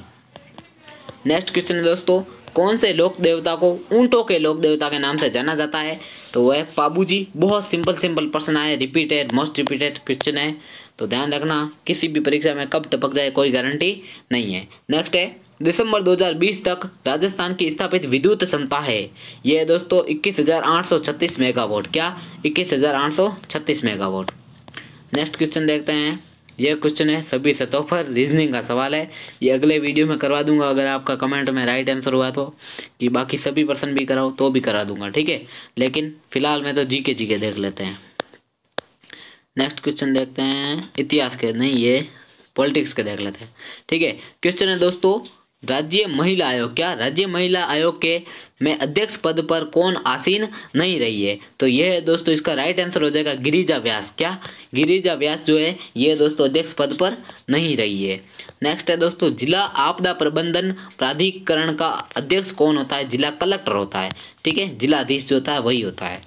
नेक्स्ट क्वेश्चन है दोस्तों कौन से लोक देवता को ऊंटों के लोक देवता के नाम से जाना जाता है तो वह पाबू जी बहुत सिंपल सिंपल प्रश्न है रिपीटेड मोस्ट रिपीटेड क्वेश्चन है तो ध्यान रखना किसी भी परीक्षा में कब टपक जाए कोई गारंटी नहीं है नेक्स्ट है दिसंबर 2020 तक राजस्थान की स्थापित विद्युत क्षमता है यह दोस्तों 21,836 मेगावाट क्या 21,836 मेगावाट नेक्स्ट क्वेश्चन देखते हैं यह क्वेश्चन है सभी सतहों पर रीजनिंग का सवाल है ये अगले वीडियो में करवा दूंगा अगर आपका कमेंट में राइट आंसर हुआ तो कि बाकी सभी पर्सन भी कराओ तो भी करा दूंगा ठीक है लेकिन फिलहाल मैं तो जी के जी के देख लेते हैं नेक्स्ट क्वेश्चन देखते हैं इतिहास के नहीं ये पॉलिटिक्स के देख लेते हैं ठीक है क्वेश्चन है दोस्तों राज्य महिला आयोग क्या राज्य महिला आयोग के में अध्यक्ष पद पर कौन आसीन नहीं रही है तो यह है दोस्तों इसका राइट आंसर हो जाएगा गिरिजा व्यास क्या गिरिजा व्यास जो है ये दोस्तों अध्यक्ष पद पर नहीं रही है नेक्स्ट है दोस्तों जिला आपदा प्रबंधन प्राधिकरण का अध्यक्ष कौन होता है जिला कलेक्टर होता है ठीक है जिलाधीश जो होता है वही होता है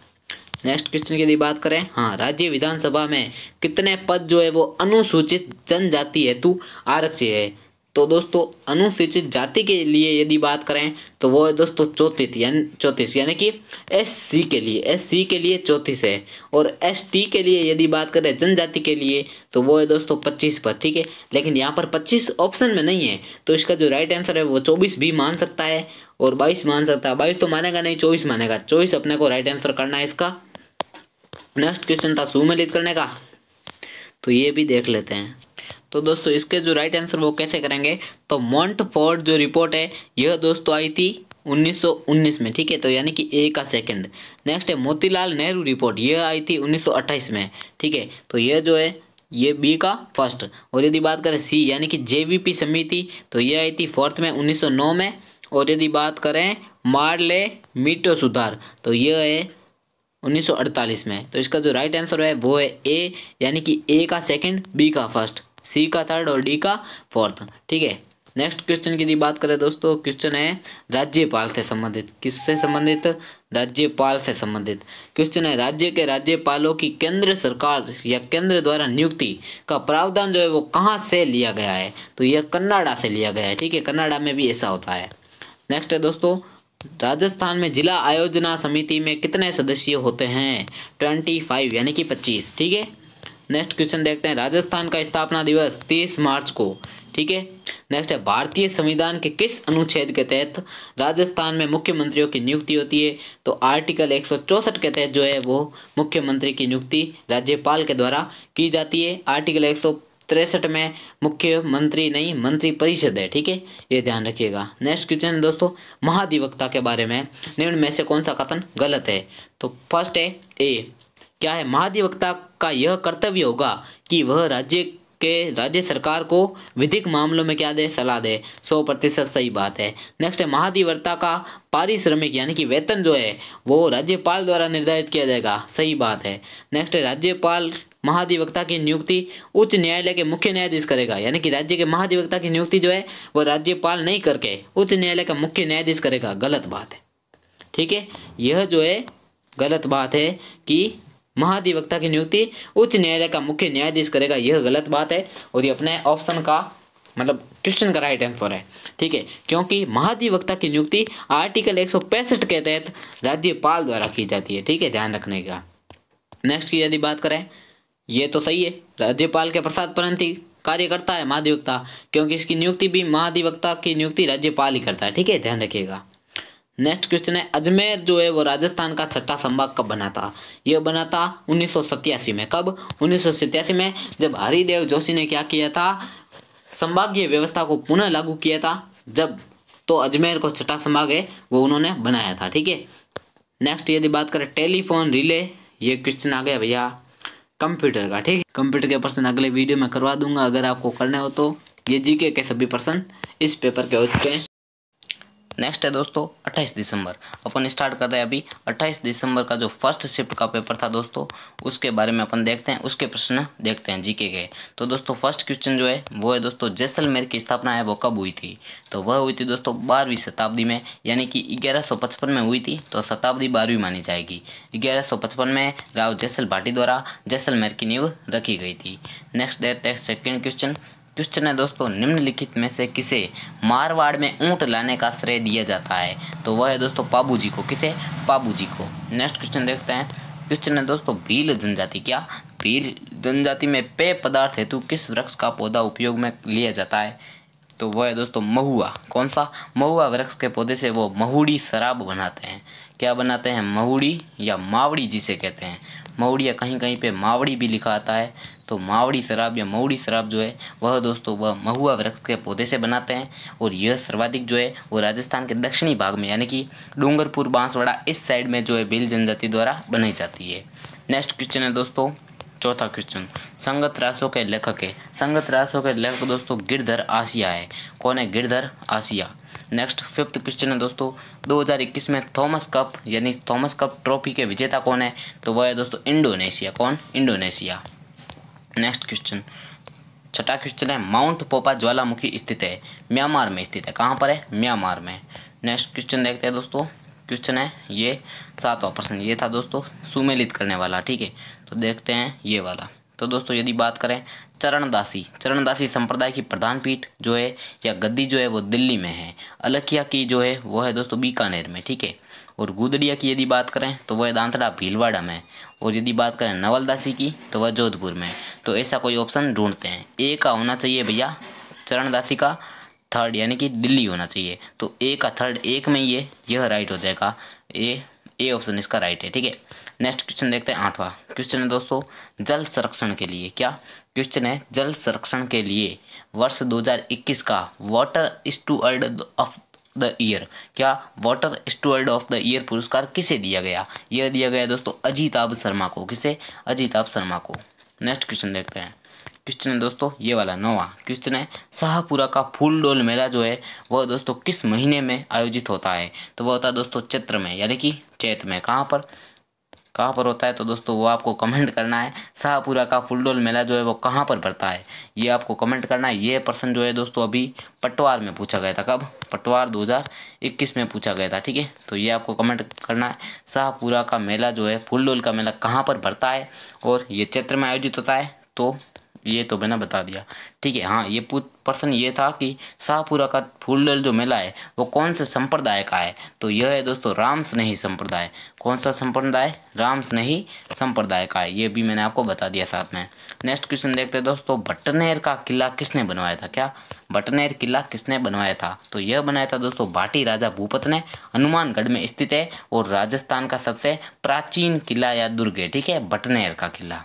नेक्स्ट क्वेश्चन की यदि बात करें हाँ राज्य विधानसभा में कितने पद जो है वो अनुसूचित जनजाति हेतु आरक्षित है तो दोस्तों अनुसूचित जाति के लिए यदि बात करें तो वो है दोस्तों चौतीस यानी चौंतीस यानी कि एस सी के लिए एस सी के लिए चौंतीस है और एस टी के लिए यदि बात करें जनजाति के लिए तो वो है दोस्तों पच्चीस पद ठीक है लेकिन यहाँ पर पच्चीस ऑप्शन में नहीं है तो इसका जो राइट आंसर है वो चौबीस भी मान सकता है और बाईस मान सकता है बाईस तो मानेगा नहीं चौबीस मानेगा चौबीस अपने को राइट आंसर करना है इसका नेक्स्ट क्वेश्चन था सुमेलित करने का तो ये भी देख लेते हैं तो दोस्तों इसके जो राइट आंसर वो कैसे करेंगे तो मॉन्ट फोर्ड जो रिपोर्ट है यह दोस्तों आई थी 1919 में ठीक है तो यानी कि ए का सेकंड नेक्स्ट है मोतीलाल नेहरू रिपोर्ट यह आई थी 1928 में ठीक है तो यह जो है ये बी का फर्स्ट और यदि बात करें सी यानी कि जेवीपी समिति तो यह आई थी फोर्थ में 1909 में और यदि बात करें मार्ले मीटो सुधार तो यह है 1948 में तो इसका जो राइट आंसर है वो है ए यानी कि ए का सेकंड बी का फर्स्ट सी का थर्ड और डी का फोर्थ ठीक है नेक्स्ट क्वेश्चन की बात करें दोस्तों क्वेश्चन है राज्यपाल से संबंधित किससे संबंधित राज्यपाल से संबंधित क्वेश्चन है राज्य के राज्यपालों की केंद्र सरकार या केंद्र द्वारा नियुक्ति का प्रावधान जो है वो कहाँ से लिया गया है तो यह कन्नाडा से लिया गया है ठीक है कन्नाडा में भी ऐसा होता है नेक्स्ट है दोस्तों राजस्थान में जिला आयोजना समिति में कितने सदस्य होते हैं ट्वेंटी फाइव यानी कि पच्चीस ठीक है नेक्स्ट क्वेश्चन देखते हैं राजस्थान का स्थापना दिवस तीस मार्च को ठीक है नेक्स्ट है भारतीय संविधान के किस अनुच्छेद के तहत राजस्थान में मुख्यमंत्रियों की नियुक्ति होती है तो आर्टिकल एक के तहत जो है वो मुख्यमंत्री की नियुक्ति राज्यपाल के द्वारा की जाती है आर्टिकल एक तिरसठ में मुख्यमंत्री नहीं मंत्री परिषद है ठीक है ये ध्यान रखिएगा नेक्स्ट क्वेश्चन है दोस्तों महाधिवक्ता के बारे में निम्न में से कौन सा कथन गलत है तो फर्स्ट है ए क्या है महाधिवक्ता का यह कर्तव्य होगा कि वह राज्य के राज्य सरकार को विधिक मामलों में क्या दे सलाह दे सौ प्रतिशत सही बात है नेक्स्ट है महाधिवक्ता का पारिश्रमिक यानी कि वेतन जो है वो राज्यपाल द्वारा निर्धारित किया जाएगा सही बात है नेक्स्ट है राज्यपाल महाधिवक्ता की नियुक्ति उच्च न्यायालय के मुख्य न्यायाधीश करेगा यानी कि राज्य के महाधिवक्ता की नियुक्ति जो है वो राज्यपाल नहीं करके उच्च न्यायालय का मुख्य न्यायाधीश करेगा गलत बात है ठीक है यह जो है गलत बात है कि महाधिवक्ता की नियुक्ति उच्च न्यायालय का मुख्य न्यायाधीश करेगा यह गलत बात है और ये अपने ऑप्शन का मतलब क्वेश्चन का राइट आंसर है ठीक है क्योंकि महाधिवक्ता की नियुक्ति आर्टिकल एक के तहत राज्यपाल द्वारा की जाती है ठीक है ध्यान रखने का नेक्स्ट की यदि बात करें ये तो सही है राज्यपाल के प्रसाद ही कार्य करता है महाधिवक्ता क्योंकि इसकी नियुक्ति भी महाधिवक्ता की नियुक्ति राज्यपाल ही करता है ठीक है ध्यान रखिएगा नेक्स्ट क्वेश्चन है अजमेर जो है वो राजस्थान का छठा संभाग कब बना था यह बना था उन्नीस में कब उन्नीस में जब हरिदेव जोशी ने क्या किया था संभागीय व्यवस्था को पुनः लागू किया था जब तो अजमेर को छठा संभाग है वो उन्होंने बनाया था ठीक है नेक्स्ट यदि बात करें टेलीफोन रिले ये क्वेश्चन आ गया भैया कंप्यूटर का ठीक है कंप्यूटर के पर्सन अगले वीडियो में करवा दूंगा अगर आपको करना हो तो ये जीके के सभी पर्सन इस पेपर के हो चुके हैं नेक्स्ट है दोस्तों 28 दिसंबर अपन स्टार्ट कर रहे हैं अभी 28 दिसंबर का जो फर्स्ट शिफ्ट का पेपर था दोस्तों उसके बारे में अपन देखते हैं उसके प्रश्न देखते हैं जीके के तो दोस्तों फर्स्ट क्वेश्चन जो है वो है दोस्तों जैसलमेर की स्थापना है वो कब हुई थी तो वह हुई थी दोस्तों बारहवीं शताब्दी में यानी कि ग्यारह में हुई थी तो शताब्दी बारहवीं मानी जाएगी ग्यारह में राव जैसल भाटी द्वारा जैसलमेर की नींव रखी गई थी नेक्स्ट देखते सेकेंड क्वेश्चन क्वेश्चन है दोस्तों निम्नलिखित में से किसे मारवाड़ में ऊँट लाने का श्रेय दिया जाता है तो वह है दोस्तों पाबू जी को किसे पाबू जी को नेक्स्ट क्वेश्चन देखते हैं क्वेश्चन है दोस्तों भील जनजाति क्या भील जनजाति में पेय पदार्थ हेतु किस वृक्ष का पौधा उपयोग में लिया जाता है तो वह है दोस्तों महुआ कौन सा महुआ वृक्ष के पौधे से वो महुड़ी शराब बनाते हैं क्या बनाते हैं मऊड़ी या मावड़ी जिसे कहते हैं महुड़ी या कहीं कहीं पे मावड़ी भी लिखा आता है तो मावड़ी शराब या मऊड़ी शराब जो है वह दोस्तों वह महुआ वृक्ष के पौधे से बनाते हैं और यह सर्वाधिक जो है वो राजस्थान के दक्षिणी भाग में यानी कि डूंगरपुर बांसवाड़ा इस साइड में जो है बिल जनजाति द्वारा बनाई जाती है नेक्स्ट क्वेश्चन है दोस्तों चौथा क्वेश्चन संगत रासों के लेखक है संगत रासों के लेखक दोस्तों गिरधर आसिया है कौन है Girdhar Asiya next fifth question है दोस्तों 2021 में थॉमस कप यानी थॉमस कप ट्रॉफी के विजेता कौन है तो वह है दोस्तों इंडोनेशिया कौन इंडोनेशिया नेक्स्ट क्वेश्चन छठा क्वेश्चन है माउंट पोपा ज्वालामुखी स्थित है म्यांमार में स्थित है कहाँ पर है म्यांमार में नेक्स्ट क्वेश्चन देखते हैं दोस्तों क्वेश्चन है ये सातवां प्रश्न ये था दोस्तों सुमेलित करने वाला ठीक है तो देखते हैं ये वाला तो दोस्तों यदि बात करें चरणदासी चरणदासी संप्रदाय की प्रधान पीठ जो है या गद्दी जो है वो दिल्ली में है अलखिया की जो है वो है दोस्तों बीकानेर में ठीक है और गुदड़िया की यदि बात करें तो वह दांतड़ा भीलवाड़ा में और यदि बात करें नवलदासी की तो वह जोधपुर में तो ऐसा कोई ऑप्शन ढूंढते हैं ए का होना चाहिए भैया चरणदासी का थर्ड यानी कि दिल्ली होना चाहिए तो ए का थर्ड एक में ये यह राइट हो जाएगा ए ए ऑप्शन इसका राइट है ठीक है नेक्स्ट क्वेश्चन देखते हैं आठवां क्वेश्चन है दोस्तों जल संरक्षण के लिए क्या क्वेश्चन है जल संरक्षण के लिए वर्ष 2021 का water steward of the year क्या water steward of the year पुरस्कार किसे दिया गया यह दिया गया दोस्तों अजिताभ शर्मा को किसे अजिताभ शर्मा को नेक्स्ट क्वेश्चन देखते हैं क्वेश्चन है दोस्तों ये वाला नौवा क्वेश्चन है शाहपुरा का फूल डोल मेला जो है वह दोस्तों किस महीने में आयोजित होता है तो वह होता है दोस्तों चैत्र में यानी कि चैत में कहाँ पर कहाँ पर होता है तो दोस्तों वो आपको कमेंट करना है शाहपुरा का फुलडोल मेला जो है वो कहाँ पर पड़ता है ये आपको कमेंट करना है ये प्रश्न जो है दोस्तों अभी पटवार में पूछा गया था कब पटवार 2021 में पूछा गया था ठीक है तो ये आपको कमेंट करना है शाहपुरा का मेला जो है फुलडोल का मेला कहाँ पर भरता है और ये चैत्र में आयोजित होता है तो ये तो मैंने बता दिया ठीक है हाँ ये प्रश्न ये था कि शाहपुरा का फूलडल जो मेला है वो कौन से संप्रदाय का है तो यह है दोस्तों राम स्नेही संप्रदाय कौन सा संप्रदाय राम स्नेही संप्रदाय का है ये भी मैंने आपको बता दिया साथ में नेक्स्ट क्वेश्चन देखते हैं दोस्तों भटनेर का किला किसने बनवाया था क्या भटनेर किला किसने बनवाया था तो यह बनाया था दोस्तों भाटी राजा भूपत ने हनुमानगढ़ में स्थित है और राजस्थान का सबसे प्राचीन किला या दुर्ग है ठीक है भटनेर का किला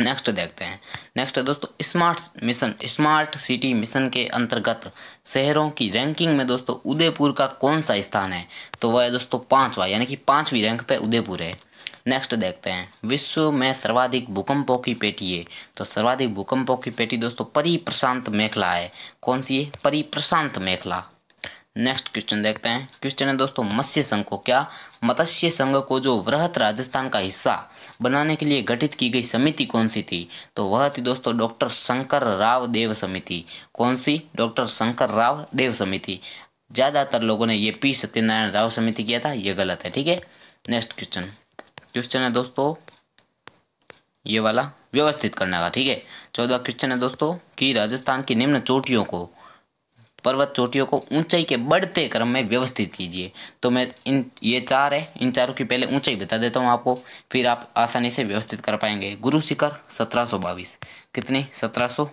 नेक्स्ट देखते हैं नेक्स्ट दोस्तों smart mission smart city mission के अंतर्गत शहरों की रैंकिंग में दोस्तों उदयपुर का कौन सा स्थान है तो वह है दोस्तों पाँचवा यानी कि पाँचवीं रैंक पे उदयपुर है नेक्स्ट देखते हैं विश्व में सर्वाधिक भूकंपों की पेटी है तो सर्वाधिक भूकंपों की पेटी दोस्तों परी प्रशांत मेखला है कौन सी है परी प्रशांत मेखला नेक्स्ट क्वेश्चन देखते हैं क्वेश्चन है दोस्तों मत्स्य संघ को क्या मत्स्य संघ को जो वृहत राजस्थान का हिस्सा बनाने के लिए गठित की गई समिति कौन सी थी तो वह थी दोस्तों डॉक्टर शंकर राव देव समिति कौन सी डॉक्टर शंकर राव देव समिति ज़्यादातर लोगों ने ये पी सत्यनारायण राव समिति किया था ये गलत है ठीक है नेक्स्ट क्वेश्चन क्वेश्चन है दोस्तों ये वाला व्यवस्थित करने का ठीक है चौदह क्वेश्चन है दोस्तों कि राजस्थान की निम्न चोटियों को पर्वत चोटियों को ऊंचाई के बढ़ते क्रम में व्यवस्थित कीजिए तो मैं इन ये चार है इन चारों की पहले ऊंचाई बता देता हूँ आपको फिर आप आसानी से व्यवस्थित कर पाएंगे गुरु शिखर सत्रह कितनी सत्रह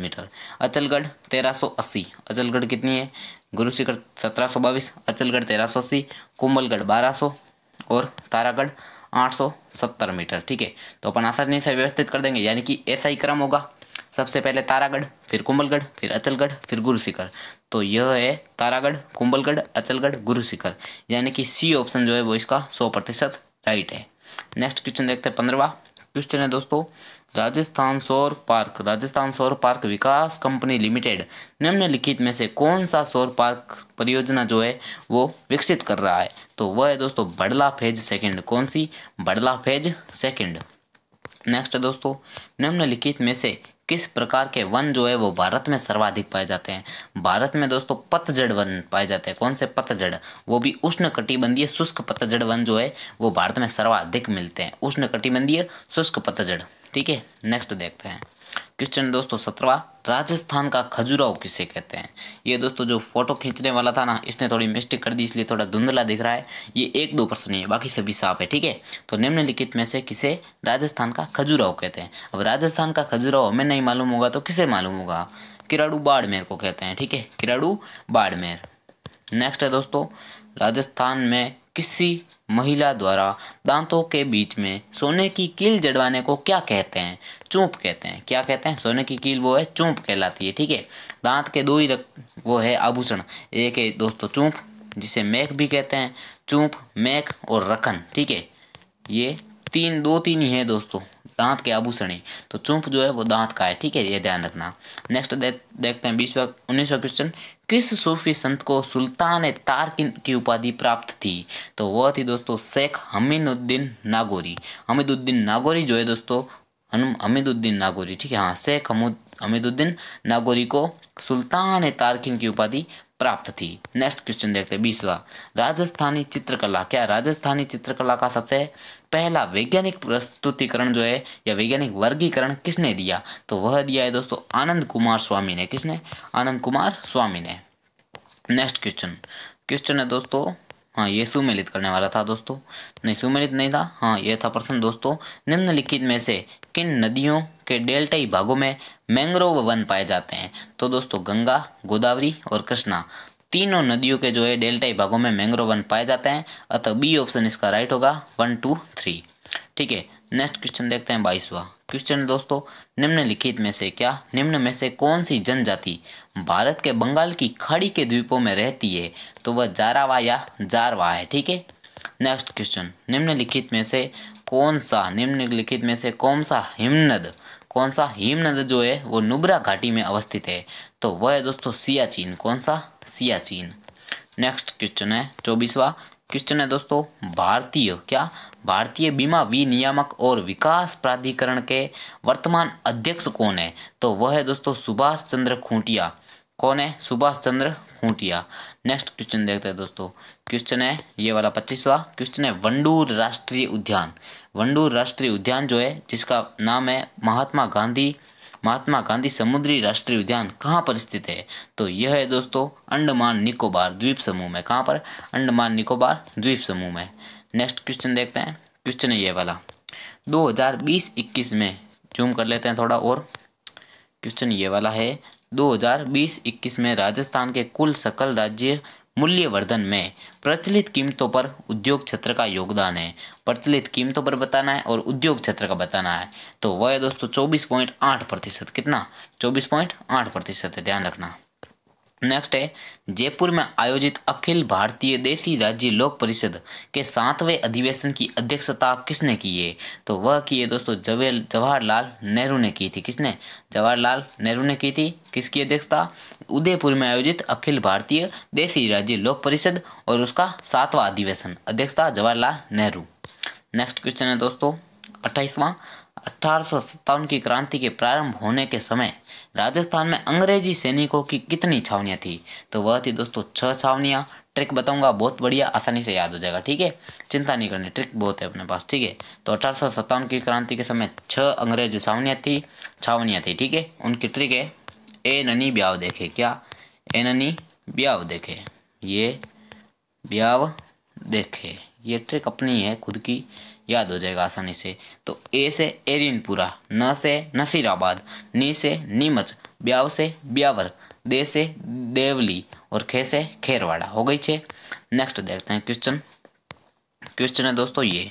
मीटर अचलगढ़ तेरह अचलगढ़ कितनी है गुरु शिखर सत्रह अचलगढ़ तेरह कुंभलगढ़ बारह और तारागढ़ 870 मीटर ठीक है तो अपन आसानी से व्यवस्थित कर देंगे यानी कि ऐसा ही क्रम होगा सबसे पहले तारागढ़ फिर कुंभलगढ़ फिर अचलगढ़ फिर गुरु शिखर तो यह है तारागढ़ कुंभलगढ़ अचलगढ़ गुरु शिखर यानी कि सी ऑप्शन जो है वो इसका सौ प्रतिशत राइट है नेक्स्ट क्वेश्चन देखते हैं पंद्रवा क्वेश्चन है दोस्तों राजस्थान सौर पार्क राजस्थान सौर पार्क विकास कंपनी लिमिटेड निम्नलिखित में से कौन सा सौर पार्क परियोजना जो है वो विकसित कर रहा है तो वह है दोस्तों बड़ला फेज सेकंड कौन सी बड़ला फेज सेकंड नेक्स्ट दोस्तों निम्नलिखित में से किस प्रकार के वन जो है वो भारत में सर्वाधिक पाए जाते हैं भारत में दोस्तों पतझड़ वन पाए जाते हैं कौन से पतझड़ वो भी उष्ण कटिबंधीय शुष्क पतझड़ वन जो है वो भारत में सर्वाधिक मिलते हैं उष्ण कटिबंधीय शुष्क पतझड़ ठीक है नेक्स्ट देखते हैं क्वेश्चन दोस्तों सत्रवा राजस्थान का खजुराव किसे कहते हैं ये दोस्तों जो फोटो खींचने वाला था ना इसने थोड़ी मिस्टेक कर दी इसलिए थोड़ा धुंधला दिख रहा है ये एक दो प्रश्न है बाकी सभी साफ है ठीक है तो निम्नलिखित में से किसे राजस्थान का खजुराव कहते हैं अब राजस्थान का खजुराव हमें नहीं मालूम होगा तो किसे मालूम होगा किराड़ू बाड़मेर को कहते हैं ठीक है किराड़ू बाड़मेर नेक्स्ट है दोस्तों राजस्थान में किसी महिला द्वारा दांतों के बीच में सोने की कील जड़वाने को क्या कहते हैं चूंप कहते हैं क्या कहते हैं सोने की कील वो है चूंप कहलाती है ठीक है दांत के दो ही रख वो है आभूषण एक है दोस्तों चूंप जिसे मैक भी कहते हैं चूंप मैक और रखन ठीक है ये तीन दो तीन ही है दोस्तों दांत के आभूषण है तो चुंप जो है वो दांत का है ठीक है ये ध्यान रखना नेक्स्ट दे, देखते हैं बीसवा उन्नीसवा क्वेश्चन किस सूफी संत को सुल्तान तारकिन की उपाधि प्राप्त थी तो वह थी दोस्तों शेख हमीनुद्दीन नागोरी हमीदुद्दीन नागोरी जो है दोस्तों हमीदुद्दीन नागोरी ठीक है हाँ शेख हमुद हमीदुद्दीन नागोरी को सुल्तान तारकिन की उपाधि प्राप्त थी नेक्स्ट क्वेश्चन देखते हैं बीसवा राजस्थानी चित्रकला क्या राजस्थानी चित्रकला का सबसे पहला वैज्ञानिक प्रस्तुतिकरण जो है या वैज्ञानिक वर्गीकरण किसने दिया तो वह दिया है दोस्तों आनंद कुमार स्वामी ने किसने आनंद कुमार स्वामी ने नेक्स्ट क्वेश्चन क्वेश्चन है दोस्तों हाँ ये सुमेलित करने वाला था दोस्तों नहीं सुमेलित नहीं था हाँ ये था प्रश्न दोस्तों निम्नलिखित में से किन नदियों के डेल्टाई भागों में मैंग्रोव वन पाए जाते हैं तो दोस्तों गंगा गोदावरी और कृष्णा तीनों नदियों के जो है डेल्टाई भागों में मैंग्रोव वन पाए जाते हैं अतः बी ऑप्शन इसका राइट होगा वन टू थ्री ठीक है नेक्स्ट क्वेश्चन देखते हैं बाईसवा क्वेश्चन दोस्तों निम्नलिखित में से क्या निम्न में से कौन सी जनजाति भारत के बंगाल की खाड़ी के द्वीपों में रहती है तो वह जारावा या जारवा है ठीक है नेक्स्ट क्वेश्चन निम्नलिखित में से कौन सा निम्नलिखित में से कौन सा हिमनद कौन सा हिमनद जो है वो नुब्रा घाटी में अवस्थित है तो वह है दोस्तों सियाचिन कौन सा सियाचिन नेक्स्ट क्वेश्चन है चौबीसवा क्वेश्चन है दोस्तों भारतीय क्या भारतीय बीमा विनियामक और विकास प्राधिकरण के वर्तमान अध्यक्ष कौन है तो वह है दोस्तों सुभाष चंद्र खूंटिया कौन है सुभाष चंद्र खूंटिया नेक्स्ट क्वेश्चन देखते हैं दोस्तों क्वेश्चन है ये वाला पच्चीसवा क्वेश्चन है वंडूर राष्ट्रीय उद्यान वंडूर राष्ट्रीय उद्यान जो है जिसका नाम है महात्मा गांधी महात्मा गांधी समुद्री राष्ट्रीय उद्यान कहाँ पर स्थित है तो यह है दोस्तों अंडमान निकोबार द्वीप समूह में कहाँ पर अंडमान निकोबार द्वीप समूह में नेक्स्ट क्वेश्चन देखते हैं क्वेश्चन है ये वाला 2020-21 में जूम कर लेते हैं थोड़ा और क्वेश्चन ये वाला है 2020-21 में राजस्थान के कुल सकल राज्य मूल्यवर्धन में प्रचलित कीमतों पर उद्योग क्षेत्र का योगदान है प्रचलित कीमतों पर बताना है और उद्योग क्षेत्र का बताना है तो वह दोस्तों 24.8 प्रतिशत कितना 24.8 प्रतिशत है ध्यान रखना नेक्स्ट है जयपुर में आयोजित अखिल भारतीय देसी राज्य लोक परिषद के सातवें अधिवेशन की अध्यक्षता किसने की है तो वह की है दोस्तों जवेल जवाहरलाल नेहरू ने की थी किसने जवाहरलाल नेहरू ने की थी किसकी अध्यक्षता उदयपुर में आयोजित अखिल भारतीय देसी राज्य लोक परिषद और उसका सातवां अधिवेशन अध्यक्षता जवाहरलाल नेहरू नेक्स्ट क्वेश्चन है दोस्तों अट्ठाईसवां अठारह की क्रांति के प्रारंभ होने के समय राजस्थान में अंग्रेजी सैनिकों की कितनी छावनियाँ थी तो वह थी दोस्तों छः छावनियाँ ट्रिक बताऊंगा बहुत बढ़िया आसानी से याद हो जाएगा ठीक है चिंता नहीं करनी ट्रिक बहुत है अपने पास ठीक है तो अठारह की क्रांति के समय छः अंग्रेज छावनियाँ थी छावनियाँ थी ठीक है उनकी ट्रिक है ए ननी ब्याव देखे क्या ए ननी ब्याव देखे ये ब्याव देखे ये ट्रिक अपनी है खुद की याद हो जाएगा आसानी से तो ए से एरिनपुरा न से नसीराबाद नी से नीमच ब्याव से ब्यावर दे से देवली और खे से खेरवाड़ा हो गई छे नेक्स्ट देखते हैं क्वेश्चन क्वेश्चन है दोस्तों ये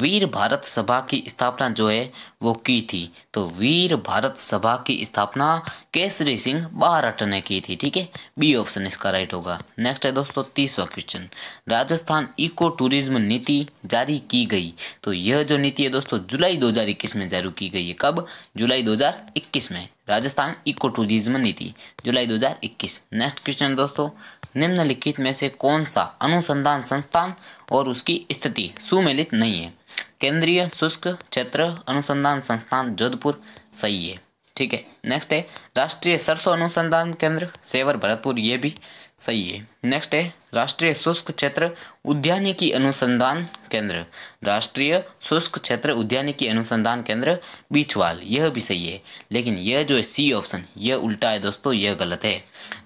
वीर भारत सभा की स्थापना जो है वो की थी तो वीर भारत सभा की स्थापना केसरी सिंह बारट ने की थी ठीक है बी ऑप्शन इसका राइट होगा नेक्स्ट है दोस्तों तीसवा क्वेश्चन राजस्थान इको टूरिज्म नीति जारी की गई तो यह जो नीति है दोस्तों जुलाई 2021 में जारी की गई है कब जुलाई 2021 में राजस्थान इको टूरिज्म नीति जुलाई 2021 नेक्स्ट क्वेश्चन दोस्तों निम्नलिखित में से कौन सा अनुसंधान संस्थान और उसकी स्थिति सुमेलित नहीं है केंद्रीय शुष्क क्षेत्र अनुसंधान संस्थान जोधपुर सही है ठीक है नेक्स्ट है राष्ट्रीय सरसों अनुसंधान केंद्र सेवर भरतपुर ये भी सही है नेक्स्ट है राष्ट्रीय शुष्क क्षेत्र उद्यानिकी अनुसंधान केंद्र राष्ट्रीय शुष्क क्षेत्र उद्यानिकी अनुसंधान केंद्र बीचवाल यह भी सही है लेकिन यह जो है सी ऑप्शन यह उल्टा है दोस्तों यह गलत है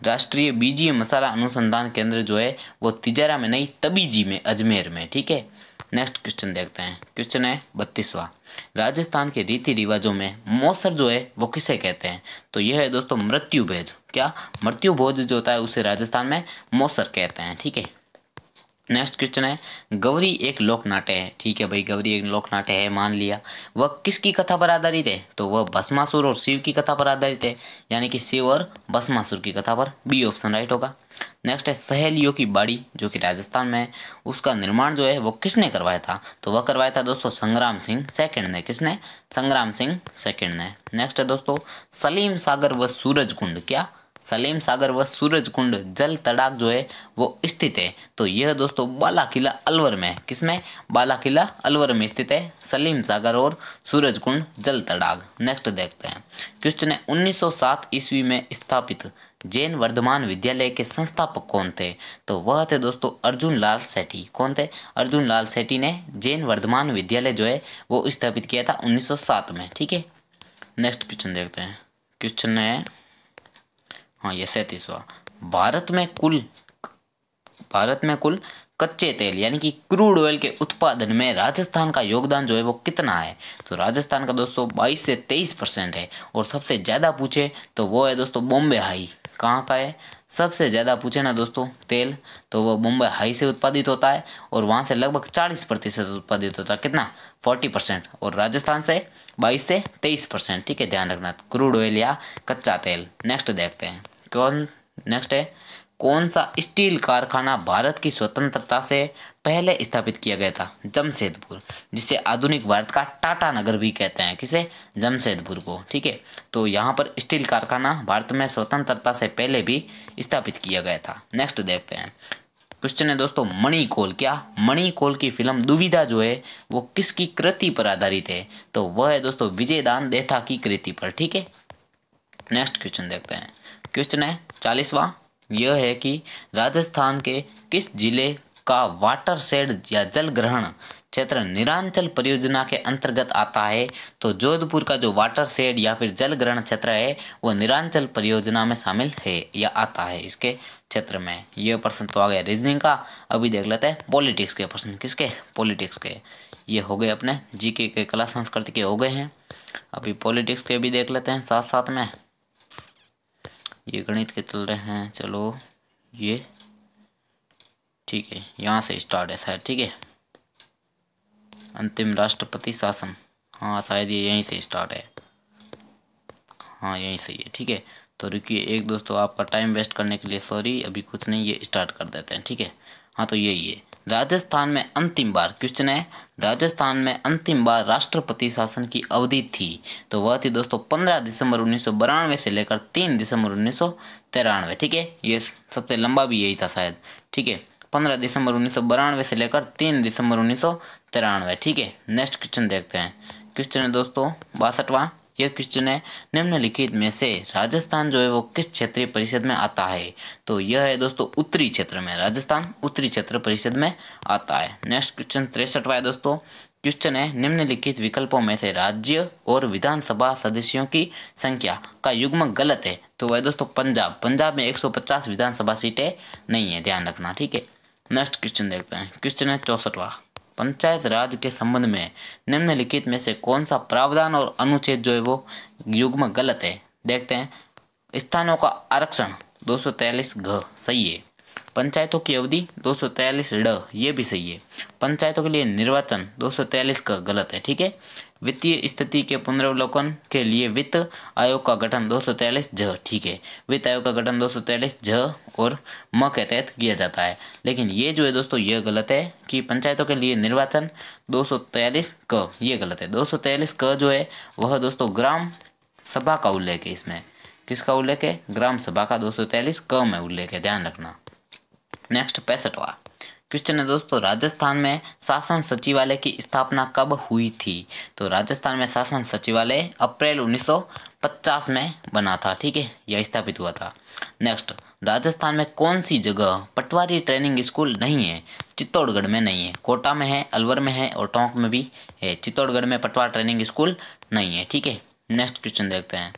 राष्ट्रीय बीजी मसाला अनुसंधान केंद्र जो है वो तिजारा में नहीं तबीजी में अजमेर में ठीक है नेक्स्ट क्वेश्चन देखते हैं क्वेश्चन है बत्तीसवा राजस्थान के रीति रिवाजों में मौसर जो है वो किसे कहते हैं तो यह है दोस्तों मृत्यु भेज क्या मृत्यु भोज जो होता है उसे राजस्थान में मौसर कहते हैं ठीक है नेक्स्ट क्वेश्चन है गौरी एक लोक नाट्य है ठीक है भाई गौरी एक लोक नाट्य है मान लिया वह किसकी कथा पर आधारित है तो वह भस्मासुर और शिव की कथा पर आधारित है यानी कि शिव और भस्मासुर की कथा पर बी ऑप्शन राइट होगा नेक्स्ट है सहेलियों की बाड़ी जो कि राजस्थान में है उसका निर्माण जो है वो किसने करवाया था तो वह करवाया था दोस्तों संग्राम सिंह सेकंड ने किसने संग्राम सिंह सेकंड ने नेक्स्ट है दोस्तों सलीम सागर व सूरज कुंड क्या सलीम सागर व सूरज कुंड जल तड़ाक जो है वो स्थित है तो यह दोस्तों बाला किला अलवर में है किसमें बाला किला अलवर में स्थित है सलीम सागर और सूरज कुंड जल तड़ाक नेक्स्ट देखते हैं क्वेश्चन है 1907 ईस्वी में स्थापित जैन वर्धमान विद्यालय के संस्थापक कौन थे तो वह थे दोस्तों अर्जुन लाल सेठी कौन थे अर्जुन लाल सेठी ने जैन वर्धमान विद्यालय जो है वो स्थापित किया था 1907 में ठीक है नेक्स्ट क्वेश्चन देखते हैं क्वेश्चन है हाँ ये सैंतीसवा भारत में कुल भारत में कुल कच्चे तेल यानी कि क्रूड ऑयल के उत्पादन में राजस्थान का योगदान जो है वो कितना है तो राजस्थान का दोस्तों 22 से 23 परसेंट है और सबसे ज़्यादा पूछे तो वो है दोस्तों बॉम्बे हाई कहाँ का है सबसे ज़्यादा पूछे ना दोस्तों तेल तो वो मुंबई हाई से उत्पादित होता है और वहाँ से लगभग चालीस प्रतिशत उत्पादित होता है कितना फोर्टी परसेंट और राजस्थान से बाईस से तेईस परसेंट ठीक है ध्यान रखना क्रूड ऑयल या कच्चा तेल नेक्स्ट देखते हैं कौन नेक्स्ट है कौन सा स्टील कारखाना भारत की स्वतंत्रता से पहले स्थापित किया गया था जमशेदपुर जिसे आधुनिक भारत का टाटा नगर भी कहते हैं किसे जमशेदपुर को ठीक है तो यहाँ पर स्टील कारखाना भारत में स्वतंत्रता से पहले भी स्थापित किया गया था नेक्स्ट देखते हैं क्वेश्चन है दोस्तों मणि कोल क्या मणि कोल की फिल्म दुविधा जो है वो किसकी कृति पर आधारित है तो वह है दोस्तों विजयदान देथा की कृति पर ठीक है नेक्स्ट क्वेश्चन देखते हैं क्वेश्चन है चालीसवा यह है कि राजस्थान के किस जिले का वाटर शेड या जल ग्रहण क्षेत्र निरांचल परियोजना के अंतर्गत आता है तो जोधपुर का जो वाटर शेड या फिर जल ग्रहण क्षेत्र है वो निरांचल परियोजना में शामिल है या आता है इसके क्षेत्र में ये प्रश्न तो आ गया रीजनिंग का अभी देख लेते हैं पॉलिटिक्स के प्रश्न किसके पॉलिटिक्स के ये हो गए अपने जीके के कला संस्कृति के हो गए हैं अभी पॉलिटिक्स के भी देख लेते हैं साथ साथ में ये गणित के चल रहे हैं चलो ये ठीक है यहाँ से स्टार्ट है शायद ठीक है अंतिम राष्ट्रपति शासन हाँ शायद ये यहीं से स्टार्ट है हाँ यहीं से ये ठीक है तो रुकिए एक दोस्तों आपका टाइम वेस्ट करने के लिए सॉरी अभी कुछ नहीं ये स्टार्ट कर देते हैं ठीक है हाँ तो यही है राजस्थान में अंतिम बार क्वेश्चन है राजस्थान में अंतिम बार राष्ट्रपति शासन की अवधि थी तो वह थी दोस्तों 15 दिसंबर उन्नीस से लेकर 3 दिसंबर उन्नीस ठीक है ये सबसे लंबा भी यही था शायद ठीक है 15 दिसंबर उन्नीस से लेकर 3 दिसंबर उन्नीस ठीक है नेक्स्ट क्वेश्चन देखते हैं क्वेश्चन है दोस्तों बासठवा यह क्वेश्चन है निम्नलिखित में से राजस्थान जो है वो किस क्षेत्रीय परिषद में आता है तो यह है दोस्तों उत्तरी क्षेत्र में राजस्थान उत्तरी क्षेत्र परिषद में आता है नेक्स्ट क्वेश्चन तिरसठवा है दोस्तों क्वेश्चन है निम्नलिखित विकल्पों में से राज्य और विधानसभा सदस्यों की संख्या का युग्म गलत है तो वह दोस्तों पंजाब पंजाब में 150 विधानसभा सीटें नहीं है ध्यान रखना ठीक है नेक्स्ट क्वेश्चन देखते हैं क्वेश्चन है चौसठवा पंचायत राज के संबंध में निम्नलिखित में से कौन सा प्रावधान और अनुच्छेद जो है वो युग्म गलत है देखते हैं स्थानों का आरक्षण दो सौ घ सही है पंचायतों की अवधि दो सौ ड ये भी सही है पंचायतों के लिए निर्वाचन दो सौ का गलत है ठीक है वित्तीय स्थिति के पुनर्वलोकन के लिए वित्त आयोग का गठन दो सौ ज ठीक है वित्त आयोग का गठन दो सौ ज और म के तहत किया जाता है लेकिन ये जो है दोस्तों ये गलत है कि पंचायतों के लिए निर्वाचन दो सौ क ये गलत है दो सौ क जो है वह दोस्तों ग्राम सभा का उल्लेख है इसमें किसका उल्लेख है ग्राम सभा का दो सौ तैयलीस क में उल्लेख है ध्यान रखना नेक्स्ट पैंसठवा क्वेश्चन है दोस्तों राजस्थान में शासन सचिवालय की स्थापना कब हुई थी तो राजस्थान में शासन सचिवालय अप्रैल 1950 में बना था ठीक है यह स्थापित हुआ था नेक्स्ट राजस्थान में कौन सी जगह पटवारी ट्रेनिंग स्कूल नहीं है चित्तौड़गढ़ में नहीं है कोटा में है अलवर में है और टोंक में भी है चित्तौड़गढ़ में पटवार ट्रेनिंग स्कूल नहीं है ठीक है नेक्स्ट क्वेश्चन देखते हैं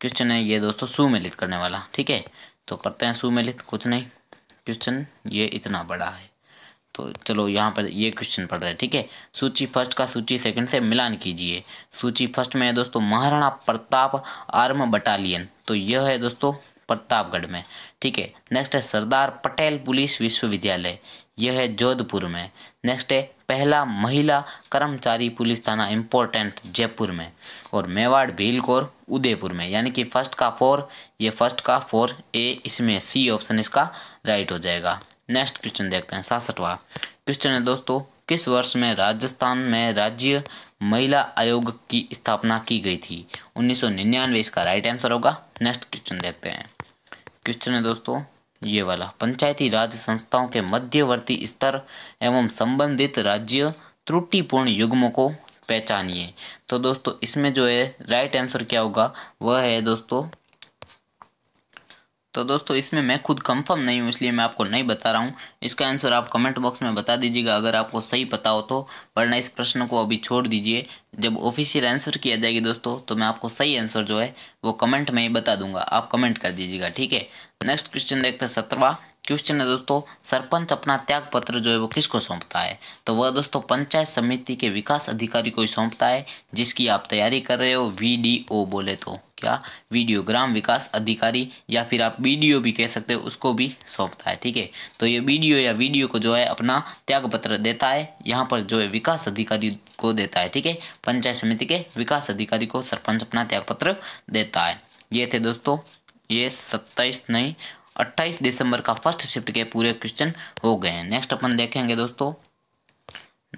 क्वेश्चन है ये दोस्तों सुमेलित करने वाला ठीक है तो करते हैं सुमेलित कुछ नहीं क्वेश्चन ये इतना बड़ा है तो चलो यहाँ पर ये क्वेश्चन पढ़ रहे हैं ठीक है सूची फर्स्ट का सूची सेकंड से मिलान कीजिए सूची फर्स्ट में है दोस्तों महाराणा प्रताप आर्म बटालियन तो यह है दोस्तों प्रतापगढ़ में ठीक है नेक्स्ट है सरदार पटेल पुलिस विश्वविद्यालय यह है जोधपुर में नेक्स्ट है पहला महिला कर्मचारी पुलिस थाना इम्पोर्टेंट जयपुर में और मेवाड़ भील कौर उदयपुर में यानी कि फर्स्ट का फोर ये फर्स्ट का फोर ए इसमें सी ऑप्शन इसका राइट हो जाएगा नेक्स्ट क्वेश्चन देखते हैं सासठवा क्वेश्चन है दोस्तों किस वर्ष में राजस्थान में राज्य महिला आयोग की स्थापना की गई थी उन्नीस इसका राइट आंसर होगा नेक्स्ट क्वेश्चन देखते हैं क्वेश्चन है दोस्तों ये वाला पंचायती राज संस्थाओं के मध्यवर्ती स्तर एवं संबंधित राज्य त्रुटिपूर्ण युग्मों को पहचानिए तो दोस्तों इसमें जो है राइट आंसर क्या होगा वह है दोस्तों तो दोस्तों इसमें मैं खुद कंफर्म नहीं हूँ इसलिए मैं आपको नहीं बता रहा हूँ इसका आंसर आप कमेंट बॉक्स में बता दीजिएगा अगर आपको सही पता हो तो वरना इस प्रश्न को अभी छोड़ दीजिए जब ऑफिशियल आंसर किया जाएगी दोस्तों तो मैं आपको सही आंसर जो है वो कमेंट में ही बता दूंगा आप कमेंट कर दीजिएगा ठीक है नेक्स्ट क्वेश्चन देखते हैं सत्रवा क्वेश्चन है दोस्तों सरपंच अपना त्याग पत्र जो है वो किसको सौंपता है तो वह दोस्तों पंचायत समिति के विकास अधिकारी को सौंपता है जिसकी आप तैयारी कर रहे हो वीडीओ बोले तो क्या वीडियो ग्राम विकास अधिकारी या फिर आप बीडीओ भी कह सकते हो उसको भी सौंपता है ठीक है तो ये बीडीओ या वीडियो को जो है अपना त्याग पत्र देता है यहाँ पर जो है विकास अधिकारी को देता है ठीक है पंचायत समिति के विकास अधिकारी को सरपंच अपना त्याग पत्र देता है ये थे दोस्तों ये सत्ताईस नई अट्ठाईस दिसंबर का फर्स्ट शिफ्ट के पूरे क्वेश्चन हो गए हैं नेक्स्ट अपन देखेंगे दोस्तों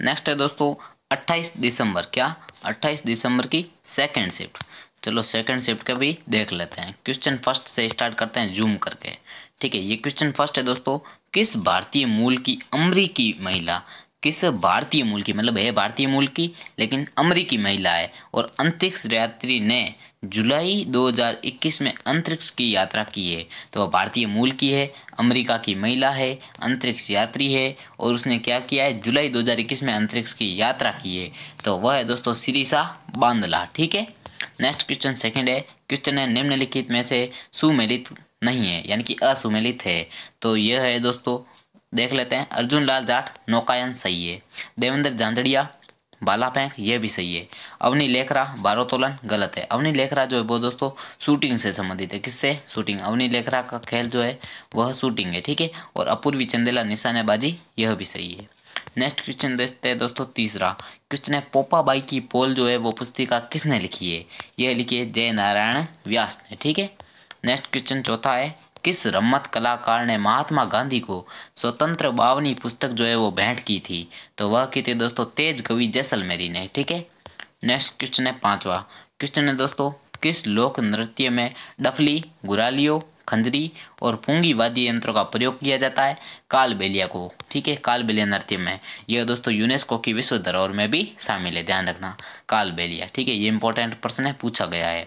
नेक्स्ट है दोस्तों अट्ठाईस दिसंबर क्या अट्ठाईस दिसंबर की सेकेंड शिफ्ट चलो सेकंड शिफ्ट का भी देख लेते हैं क्वेश्चन फर्स्ट से स्टार्ट करते हैं जूम करके ठीक है ये क्वेश्चन फर्स्ट है दोस्तों किस भारतीय मूल की अमरीकी महिला किस भारतीय मूल की मतलब है भारतीय मूल की लेकिन अमरीकी महिला है और अंतरिक्ष यात्री ने जुलाई 2021 में अंतरिक्ष की यात्रा की है तो वह भारतीय मूल की है अमेरिका की महिला है अंतरिक्ष यात्री है और उसने क्या किया है जुलाई 2021 में अंतरिक्ष की यात्रा की है तो वह है दोस्तों सिरिसा बांदला ठीक है नेक्स्ट क्वेश्चन सेकंड है क्वेश्चन है निम्नलिखित में से सुमेलित नहीं है यानी कि असुमेलित है तो यह है दोस्तों देख लेते हैं अर्जुन लाल जाट नौकायन सही है देवेंद्र जांजड़िया बाला पैंक ये भी सही है अवनी लेखरा बारोतोलन गलत है अवनी लेखरा जो है वो दोस्तों शूटिंग से संबंधित है किससे शूटिंग अवनी लेखरा का खेल जो है वह शूटिंग है ठीक है और अपूर्वी चंदेला निशानेबाजी यह भी सही है नेक्स्ट क्वेश्चन देखते हैं दोस्तों तीसरा क्वेश्चन है पोपाबाई की पोल जो है वो पुस्तिका किसने लिखी है यह लिखी है जय नारायण व्यास ने ठीक है नेक्स्ट क्वेश्चन चौथा है किस रम्मत कलाकार ने महात्मा गांधी को स्वतंत्र बावनी पुस्तक जो है वो भेंट की थी तो वह की थी दोस्तों तेज कवि जैसलमेरी ने ठीक है नेक्स्ट क्वेश्चन है पांचवा क्वेश्चन है दोस्तों किस लोक नृत्य में डफली गुरालियों खंजरी और पूंगी वाद्य यंत्रों का प्रयोग किया जाता है काल बेलिया को ठीक है काल बेलिया नृत्य में यह दोस्तों यूनेस्को की विश्व धरोहर में भी शामिल है ध्यान रखना काल बेलिया ठीक है ये इंपॉर्टेंट प्रश्न है पूछा गया है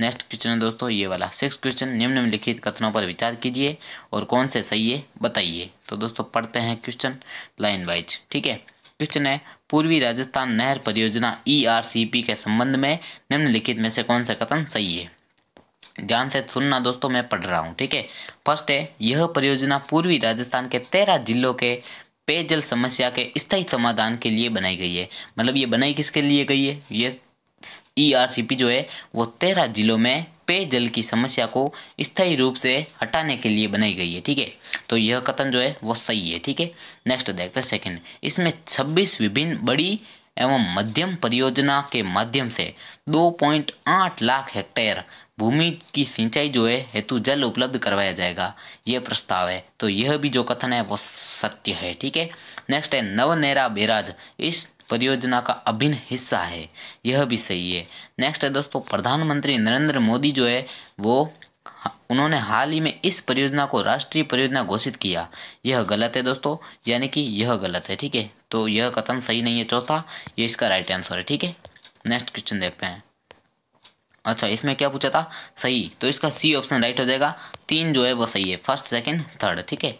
नेक्स्ट क्वेश्चन है दोस्तों ये वाला सिक्स क्वेश्चन लिखित कथनों पर विचार कीजिए और कौन से सही है बताइए तो दोस्तों पढ़ते हैं क्वेश्चन लाइन वाइज ठीक है क्वेश्चन है पूर्वी राजस्थान नहर परियोजना ई e के संबंध में निम्नलिखित में से कौन सा कथन सही है ध्यान से सुनना दोस्तों मैं पढ़ रहा हूँ ठीक है फर्स्ट है यह परियोजना पूर्वी राजस्थान के तेरह जिलों के पेयजल समस्या के स्थायी समाधान के लिए बनाई गई है मतलब ये बनाई किसके लिए गई है ये ईआरसीपी e जो है वो तेरह जिलों में पेयजल की समस्या को स्थायी रूप से हटाने के लिए बनाई गई है ठीक है तो यह कथन जो है वो सही है ठीक है नेक्स्ट देखते हैं सेकंड इसमें 26 विभिन्न बड़ी एवं मध्यम परियोजना के माध्यम से 2.8 लाख हेक्टेयर भूमि की सिंचाई जो है हेतु जल उपलब्ध करवाया जाएगा यह प्रस्ताव है तो यह भी जो कथन है वो सत्य है ठीक है नेक्स्ट है नवनेरा बेराज इस परियोजना का अभिन्न हिस्सा है यह भी सही है नेक्स्ट है दोस्तों प्रधानमंत्री नरेंद्र मोदी जो है वो उन्होंने हाल ही में इस परियोजना को राष्ट्रीय परियोजना घोषित किया यह गलत है दोस्तों यानी कि यह गलत है ठीक है तो यह कथन सही नहीं है चौथा ये इसका राइट आंसर है ठीक है नेक्स्ट क्वेश्चन देखते हैं अच्छा इसमें क्या पूछा था सही तो इसका सी ऑप्शन राइट हो जाएगा तीन जो है वो सही है फर्स्ट सेकेंड थर्ड ठीक है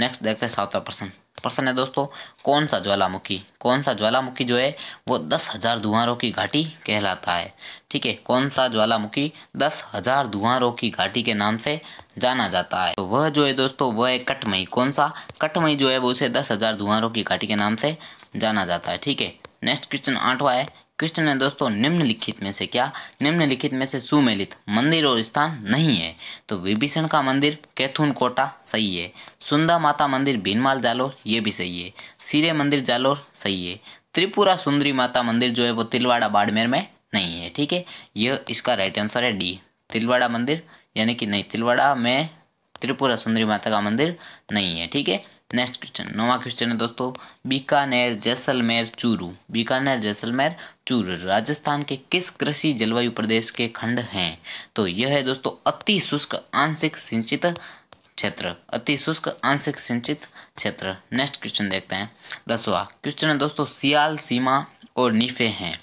नेक्स्ट देखते हैं सातवा प्रश्न प्रश्न है दोस्तों कौन सा ज्वालामुखी कौन सा ज्वालामुखी जो है वो दस हजार धुआरों की घाटी कहलाता है ठीक है कौन सा ज्वालामुखी दस हजार धुआरों की घाटी के नाम से जाना जाता है तो वह जो है दोस्तों वह है कटमई कौन सा कटमई जो है वो उसे दस हजार धुआरों की घाटी के नाम से जाना जाता है ठीक है नेक्स्ट क्वेश्चन आठवा है कृष्ण ने दोस्तों निम्नलिखित में से क्या निम्नलिखित में से सुमेलित मंदिर और स्थान नहीं है तो विभीषण का मंदिर कैथून कोटा सही है सुंदा माता मंदिर भीनमाल जालोर ये भी सही है सीरे मंदिर जालोर सही है त्रिपुरा सुंदरी माता मंदिर जो है वो तिलवाड़ा बाड़मेर में नहीं है ठीक है यह इसका राइट आंसर है डी तिलवाड़ा मंदिर यानी कि नहीं तिलवाड़ा में त्रिपुरा सुंदरी माता का मंदिर नहीं है ठीक है नेक्स्ट क्वेश्चन नौवा क्वेश्चन है दोस्तों बीकानेर जैसलमेर चूरू बीकानेर जैसलमेर चूरू राजस्थान के किस कृषि जलवायु प्रदेश के खंड हैं तो यह है दोस्तों अति शुष्क आंशिक सिंचित क्षेत्र अति शुष्क आंशिक सिंचित क्षेत्र नेक्स्ट क्वेश्चन देखते हैं दसवा क्वेश्चन है दोस्तों सियाल सीमा और निफे हैं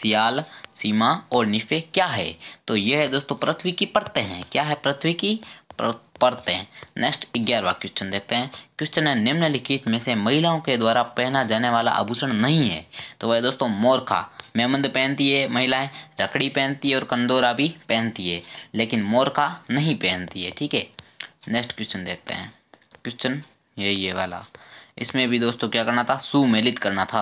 सियाल सीमा और निफे क्या है तो यह है दोस्तों पृथ्वी की परतें हैं क्या है पृथ्वी की पढ़ते हैं नेक्स्ट ग्यारहवा क्वेश्चन देखते हैं क्वेश्चन है निम्नलिखित में से महिलाओं के द्वारा पहना जाने वाला आभूषण नहीं है तो वह दोस्तों मोरखा मेमंद पहनती है महिलाएं रकड़ी पहनती है और कंदोरा भी पहनती है लेकिन मोरखा नहीं पहनती है ठीक है नेक्स्ट क्वेश्चन देखते हैं क्वेश्चन ये ये वाला इसमें भी दोस्तों क्या करना था सुमेलित करना था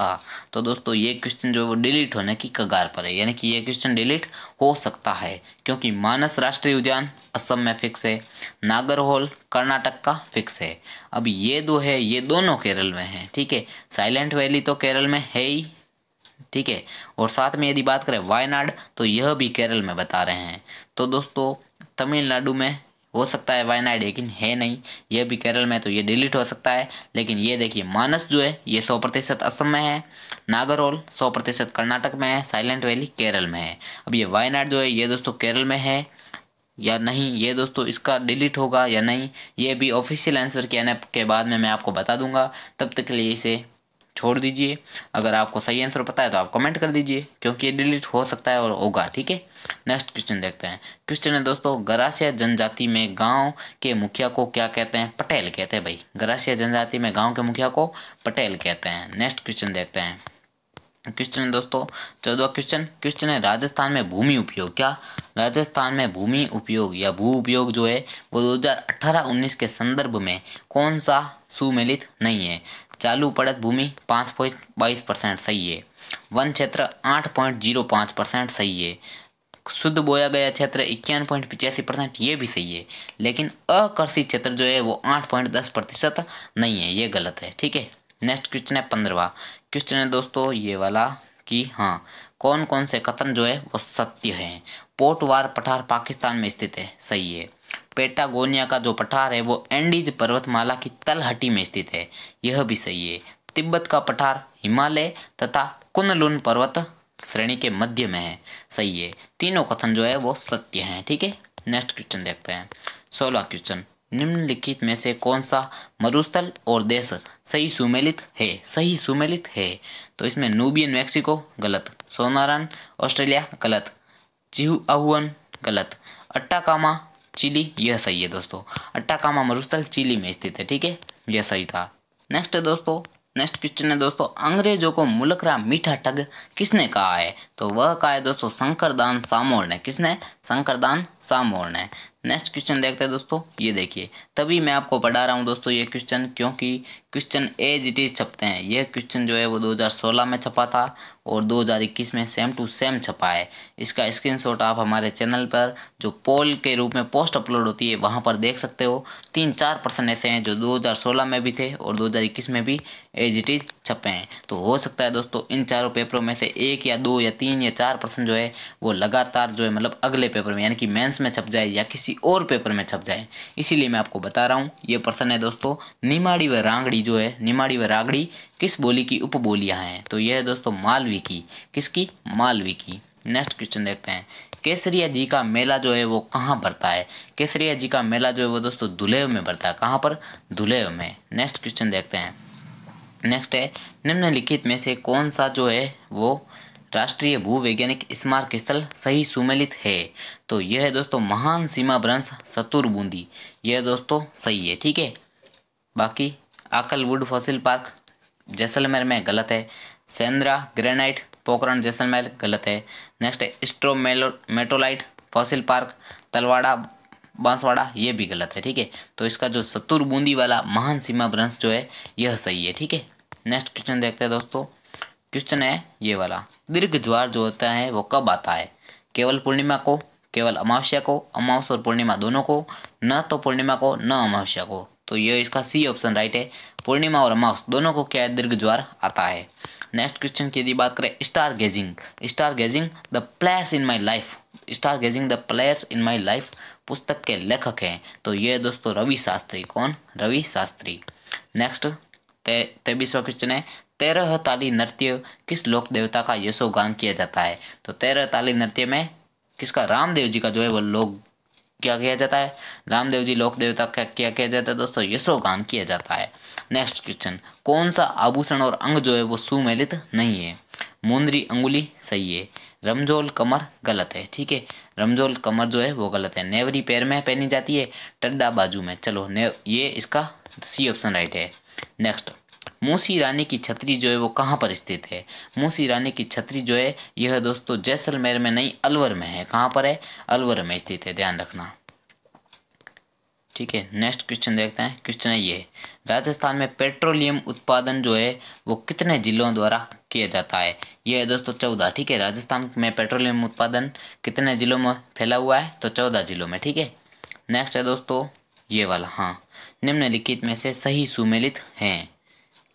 तो दोस्तों ये क्वेश्चन जो वो डिलीट होने की कगार पर है यानी कि ये क्वेश्चन डिलीट हो सकता है क्योंकि मानस राष्ट्रीय उद्यान असम में फिक्स है नागरहोल कर्नाटक का फिक्स है अब ये दो है ये दोनों केरल में है ठीक है साइलेंट वैली तो केरल में है ही ठीक है और साथ में यदि बात करें वायनाड तो यह भी केरल में बता रहे हैं तो दोस्तों तमिलनाडु में हो सकता है वायनाइड लेकिन है नहीं यह भी केरल में तो ये डिलीट हो सकता है लेकिन ये देखिए मानस जो है ये सौ प्रतिशत असम में है नागरोल सौ प्रतिशत कर्नाटक में है साइलेंट वैली केरल में है अब ये वायनाड जो है ये दोस्तों केरल में है या नहीं ये दोस्तों इसका डिलीट होगा या नहीं ये भी ऑफिशियल आंसर के आने के बाद में मैं आपको बता दूंगा तब तक के लिए इसे छोड़ दीजिए अगर आपको सही आंसर पता है तो आप कमेंट कर दीजिए क्योंकि ये डिलीट हो सकता है और होगा ठीक है नेक्स्ट क्वेश्चन देखते हैं क्वेश्चन है दोस्तों गरासिया जनजाति में गांव के मुखिया को क्या कहते हैं पटेल कहते हैं भाई गरासिया जनजाति में गाँव के मुखिया को पटेल कहते हैं नेक्स्ट क्वेश्चन देखते हैं क्वेश्चन है दोस्तों चौदह क्वेश्चन क्वेश्चन है राजस्थान में भूमि उपयोग क्या राजस्थान में भूमि उपयोग या भू उपयोग जो है वो दो हजार के संदर्भ में कौन सा सुमेलित नहीं है चालू पड़त भूमि पाँच पॉइंट बाईस परसेंट सही है वन क्षेत्र आठ पॉइंट जीरो पाँच परसेंट सही है शुद्ध बोया गया क्षेत्र इक्यावन पॉइंट पिचासी परसेंट ये भी सही है लेकिन अकर्षित क्षेत्र जो है वो आठ पॉइंट दस प्रतिशत नहीं है ये गलत है ठीक है नेक्स्ट क्वेश्चन है पंद्रवा क्वेश्चन है दोस्तों ये वाला कि हाँ कौन कौन से कथन जो है वो सत्य हैं पोटवार पठार पाकिस्तान में स्थित है सही है पेटागोनिया का जो पठार है वो एंडीज पर्वतमाला की तलहटी में स्थित है यह भी सही है तिब्बत का पठार हिमालय तथा कुनलुन पर्वत श्रेणी के मध्य में है सही है तीनों कथन जो है वो सत्य हैं ठीक है नेक्स्ट क्वेश्चन देखते हैं सोलह क्वेश्चन निम्नलिखित में से कौन सा मरुस्थल और देश सही सुमेलित है सही सुमेलित है तो इसमें नूबियन मैक्सिको गलत सोनारान ऑस्ट्रेलिया गलत चिहुआहुअन गलत अट्टाकामा चिली यह सही है दोस्तों अट्टाकामा मरुस्थल चिली में स्थित है ठीक है यह सही था नेक्स्ट है दोस्तों नेक्स्ट क्वेश्चन है दोस्तों अंग्रेजों को मुलकरा मीठा ठग किसने कहा है तो वह कहा है दोस्तों शंकरदान सामोर ने किसने शंकरदान सामोर ने नेक्स्ट क्वेश्चन देखते हैं दोस्तों ये देखिए तभी मैं आपको पढ़ा रहा हूँ दोस्तों ये क्वेश्चन क्योंकि क्वेश्चन एज इट इज़ छपते हैं यह क्वेश्चन जो है वो 2016 में छपा था और 2021 में सेम टू सेम छपा है इसका स्क्रीनशॉट आप हमारे चैनल पर जो पोल के रूप में पोस्ट अपलोड होती है वहां पर देख सकते हो तीन चार पर्सन ऐसे हैं जो 2016 में भी थे और 2021 में भी एज इट इज छपे हैं तो हो सकता है दोस्तों इन चारों पेपरों में से एक या दो या तीन या चार पर्सन जो है वो लगातार जो है मतलब अगले पेपर में यानी कि मैंस में छप जाए या किसी और पेपर में छप जाए इसीलिए मैं आपको बता रहा हूँ ये पर्सन है दोस्तों निमाड़ी व रांगड़ी बोली जो है निमाड़ी व रागड़ी किस बोली की उपबोलियाँ हैं तो यह है दोस्तों मालवी की किसकी मालवी की नेक्स्ट क्वेश्चन देखते हैं केसरिया जी का मेला जो है वो कहाँ भरता है केसरिया जी का मेला जो है वो दोस्तों दुलेव में भरता है कहाँ पर दुलेव में नेक्स्ट क्वेश्चन देखते हैं नेक्स्ट है निम्नलिखित में से कौन सा जो है वो राष्ट्रीय भूवैज्ञानिक स्मारक स्थल सही सुमेलित है तो यह है दोस्तों महान सीमा भ्रंश सतुर बूंदी यह दोस्तों सही है ठीक है बाकी आकल वुड फॉसिल पार्क जैसलमेर में गलत है सेंद्रा ग्रेनाइट पोकरण जैसलमेर गलत है नेक्स्ट है stromatolite fossil park Talwara Banswara ये भी गलत है ठीक है तो इसका जो सत्तूर बूंदी वाला महान सीमा भ्रंश जो है यह सही है ठीक है नेक्स्ट क्वेश्चन देखते हैं दोस्तों क्वेश्चन है ये वाला दीर्घ ज्वार जो होता है वो कब आता है केवल पूर्णिमा को केवल अमावस्या को अमावस और पूर्णिमा दोनों को न तो पूर्णिमा को न अमावस्या को तो ये इसका सी ऑप्शन राइट है पूर्णिमा और अमावस दोनों को क्या दीर्घ ज्वार आता है नेक्स्ट क्वेश्चन की यदि बात करें stargazing stargazing the players in my life stargazing the players in my life पुस्तक के लेखक हैं तो ये दोस्तों रवि शास्त्री कौन रवि शास्त्री नेक्स्ट तेबीसवा क्वेश्चन है तेरह ताली नृत्य किस लोक देवता का यशोगान किया जाता है तो तेरह ताली नृत्य में किसका रामदेव जी का जो है वो लोक क्या किया जाता है रामदेव जी लोक देवता का क्या किया जाता है दोस्तों यशोगान किया जाता है नेक्स्ट क्वेश्चन कौन सा आभूषण और अंग जो है वो सुमेलित नहीं है मुंदरी अंगुली सही है रमजोल कमर गलत है ठीक है रमजोल कमर जो है वो गलत है नेवरी पैर में पहनी जाती है टड्डा बाजू में चलो ने ये इसका सी ऑप्शन राइट है नेक्स्ट मूसी रानी की छतरी जो है वो कहाँ पर स्थित है मूसी रानी की छतरी जो है यह दोस्तों जैसलमेर में नहीं अलवर में है कहाँ पर है अलवर में स्थित है ध्यान रखना ठीक है नेक्स्ट क्वेश्चन देखते हैं क्वेश्चन है ये राजस्थान में पेट्रोलियम उत्पादन जो है वो कितने जिलों द्वारा किया जाता है ये है दोस्तों चौदह ठीक है राजस्थान में पेट्रोलियम उत्पादन कितने जिलों में फैला हुआ है तो चौदह जिलों में ठीक है नेक्स्ट है दोस्तों ये वाला हाँ निम्नलिखित में से सही सुमेलित हैं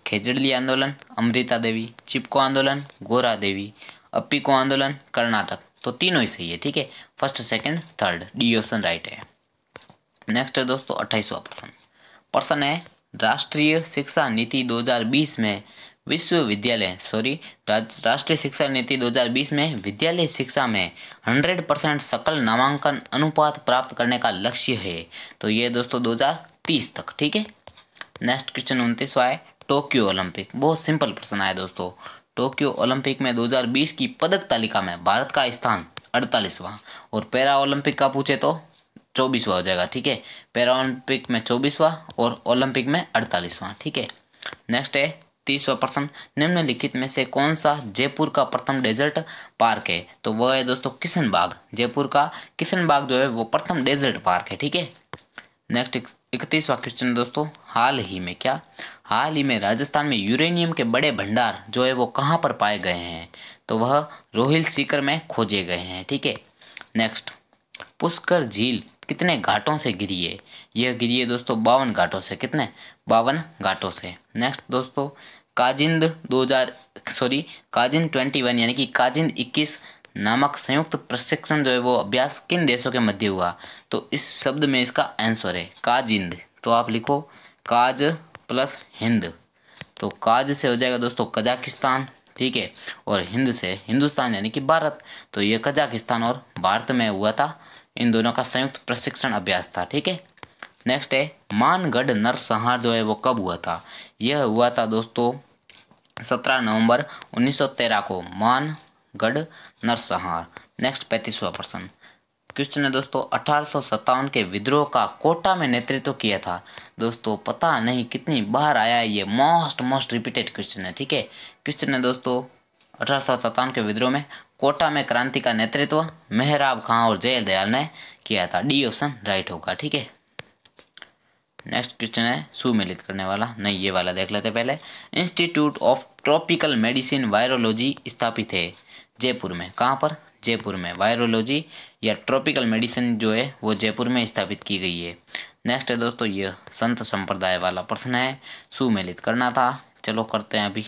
खेजड़ली आंदोलन अमृता देवी चिपको आंदोलन गोरा देवी अपी को आंदोलन कर्नाटक तो तीनों ही सही है ठीक है first second third D option right है नेक्स्ट है दोस्तों अट्ठाईसवा प्रश्न प्रश्न है राष्ट्रीय शिक्षा नीति 2020 में विश्वविद्यालय सॉरी राष्ट्रीय शिक्षा नीति 2020 में विद्यालय शिक्षा में 100 परसेंट सकल नामांकन अनुपात प्राप्त करने का लक्ष्य है तो ये दोस्तों 2030 तक ठीक है नेक्स्ट क्वेश्चन उनतीसवा है टोक्यो ओलंपिक बहुत सिंपल प्रश्न आया दोस्तों टोक्यो ओलंपिक में 2020 की पदक तालिका में भारत का स्थान अड़तालीसवां और पैरा ओलंपिक का पूछे तो चौबीसवा हो जाएगा ठीक है पैरा ओलंपिक में चौबीसवा और ओलंपिक में अड़तालीसवां ठीक है नेक्स्ट है तीसवा प्रश्न निम्नलिखित में से कौन सा जयपुर का प्रथम डेजर्ट पार्क है तो वह है दोस्तों किशनबाग जयपुर का किशन बाग जो है वो प्रथम डेजर्ट पार्क है ठीक है नेक्स्ट इकतीसवा क्वेश्चन दोस्तों हाल ही में क्या हाल ही में राजस्थान में यूरेनियम के बड़े भंडार जो है वो कहाँ पर पाए गए हैं तो वह रोहिल सीकर में खोजे गए हैं ठीक है नेक्स्ट पुष्कर झील कितने घाटों से गिरी है यह गिरी है दोस्तों बावन घाटों से कितने बावन घाटों से नेक्स्ट दोस्तों काजिंद 2000 सॉरी काजिंद 21 यानी कि काजिंद 21 नामक संयुक्त प्रशिक्षण जो है वो अभ्यास किन देशों के मध्य हुआ तो इस शब्द में इसका आंसर है काजिंद तो आप लिखो काज प्लस हिंद तो काज से हो जाएगा दोस्तों कजाकिस्तान ठीक है और हिंद से हिंदुस्तान यानी कि भारत तो ये कजाकिस्तान और भारत में हुआ था इन दोनों का संयुक्त प्रशिक्षण अभ्यास था ठीक है नेक्स्ट है मानगढ़ नरसंहार जो है वो कब हुआ था यह हुआ था दोस्तों सत्रह नवंबर 1913 को मानगढ़ नरसंहार नेक्स्ट पैंतीसवा प्रश्न क्वेश्चन ने दोस्तों अठारह के विद्रोह का कोटा में नेतृत्व किया था दोस्तों पता नहीं कितनी बाहर आया ये मोस्ट मोस्ट रिपीटेड क्वेश्चन है ठीक है क्वेश्चन है दोस्तों अठारह के विद्रोह में कोटा में क्रांति का नेतृत्व मेहराब खां और जय दयाल ने किया था डी ऑप्शन राइट होगा ठीक है नेक्स्ट क्वेश्चन है सुमिलित करने वाला नहीं ये वाला देख लेते पहले institute of tropical medicine virology स्थापित है जयपुर में कहाँ पर जयपुर में वायरोलॉजी या ट्रॉपिकल मेडिसिन जो है वो जयपुर में स्थापित की गई है नेक्स्ट है दोस्तों ये संत संप्रदाय वाला प्रश्न है सुमेलित करना था चलो करते हैं अभी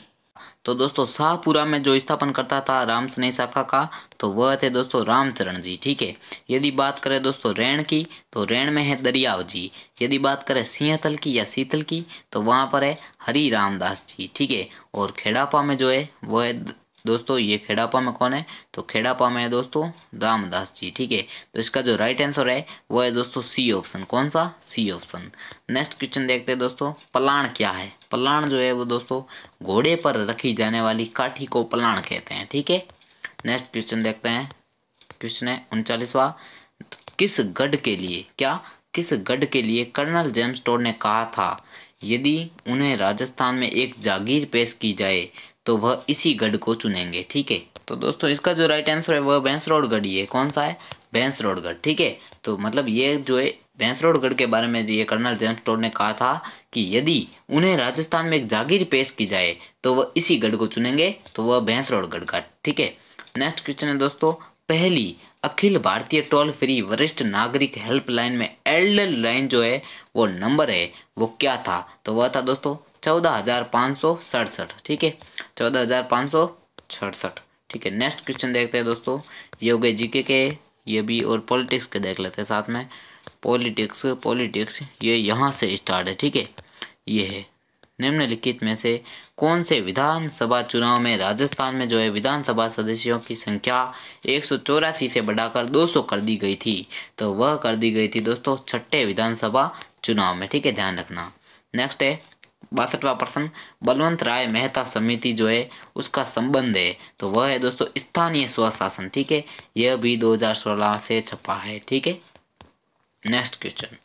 तो दोस्तों शाहपुरा में जो स्थापन करता था राम स्नेह शाखा का तो वह थे दोस्तों रामचरण जी ठीक है यदि बात करें दोस्तों रैण की तो रैन में है दरियाव जी यदि बात करें सिंहतल की या शीतल की तो वहाँ पर है हरी रामदास जी ठीक है और खेड़ापा में जो है वह है दोस्तों ये खेड़ापा में कौन है तो खेड़ापा में है दोस्तों रामदास जी ठीक है तो इसका जो राइट आंसर है वो है दोस्तों सी ऑप्शन कौन सा सी ऑप्शन नेक्स्ट क्वेश्चन देखते हैं दोस्तों पलाण क्या है पलाण जो है वो दोस्तों घोड़े पर रखी जाने वाली काठी को पलाण कहते हैं ठीक है नेक्स्ट क्वेश्चन देखते हैं क्वेश्चन है उनचालीसवा किस गढ़ के लिए क्या किस गढ़ के लिए कर्नल जेम्स टोर ने कहा था यदि उन्हें राजस्थान में एक जागीर पेश की जाए तो वह इसी गढ़ को चुनेंगे ठीक है तो दोस्तों इसका जो राइट आंसर है वह बैंस रोड गढ़ ये कौन सा है भैंस रोड गढ़ ठीक है तो मतलब ये जो है बैंस रोड गढ़ के बारे में ये कर्नल जेम्स टोड ने कहा था कि यदि उन्हें राजस्थान में एक जागीर पेश की जाए तो वह इसी गढ़ को चुनेंगे तो वह भैंस रोड गढ़ का ठीक है नेक्स्ट क्वेश्चन है दोस्तों पहली अखिल भारतीय टोल फ्री वरिष्ठ नागरिक हेल्पलाइन में एल्डर लाइन जो है वो नंबर है वो क्या था तो वह था दोस्तों चौदह हजार पाँच सौ सड़सठ ठीक है चौदह हज़ार पाँच सौ छठसठ ठीक है नेक्स्ट क्वेश्चन देखते हैं दोस्तों ये हो गए जीके के ये भी और पॉलिटिक्स के देख लेते हैं साथ में पॉलिटिक्स पॉलिटिक्स ये यहाँ से स्टार्ट है ठीक है ये है निम्नलिखित में से कौन से विधानसभा चुनाव में राजस्थान में जो है विधानसभा सदस्यों की संख्या एक से बढ़ाकर 200 कर दी गई थी तो वह कर दी गई थी दोस्तों छठे विधानसभा चुनाव में ठीक है ध्यान रखना नेक्स्ट है बासठवा प्रश्न बलवंत राय मेहता समिति जो है उसका संबंध है तो वह है दोस्तों स्थानीय स्वशासन ठीक है यह भी 2016 से छपा है ठीक है नेक्स्ट क्वेश्चन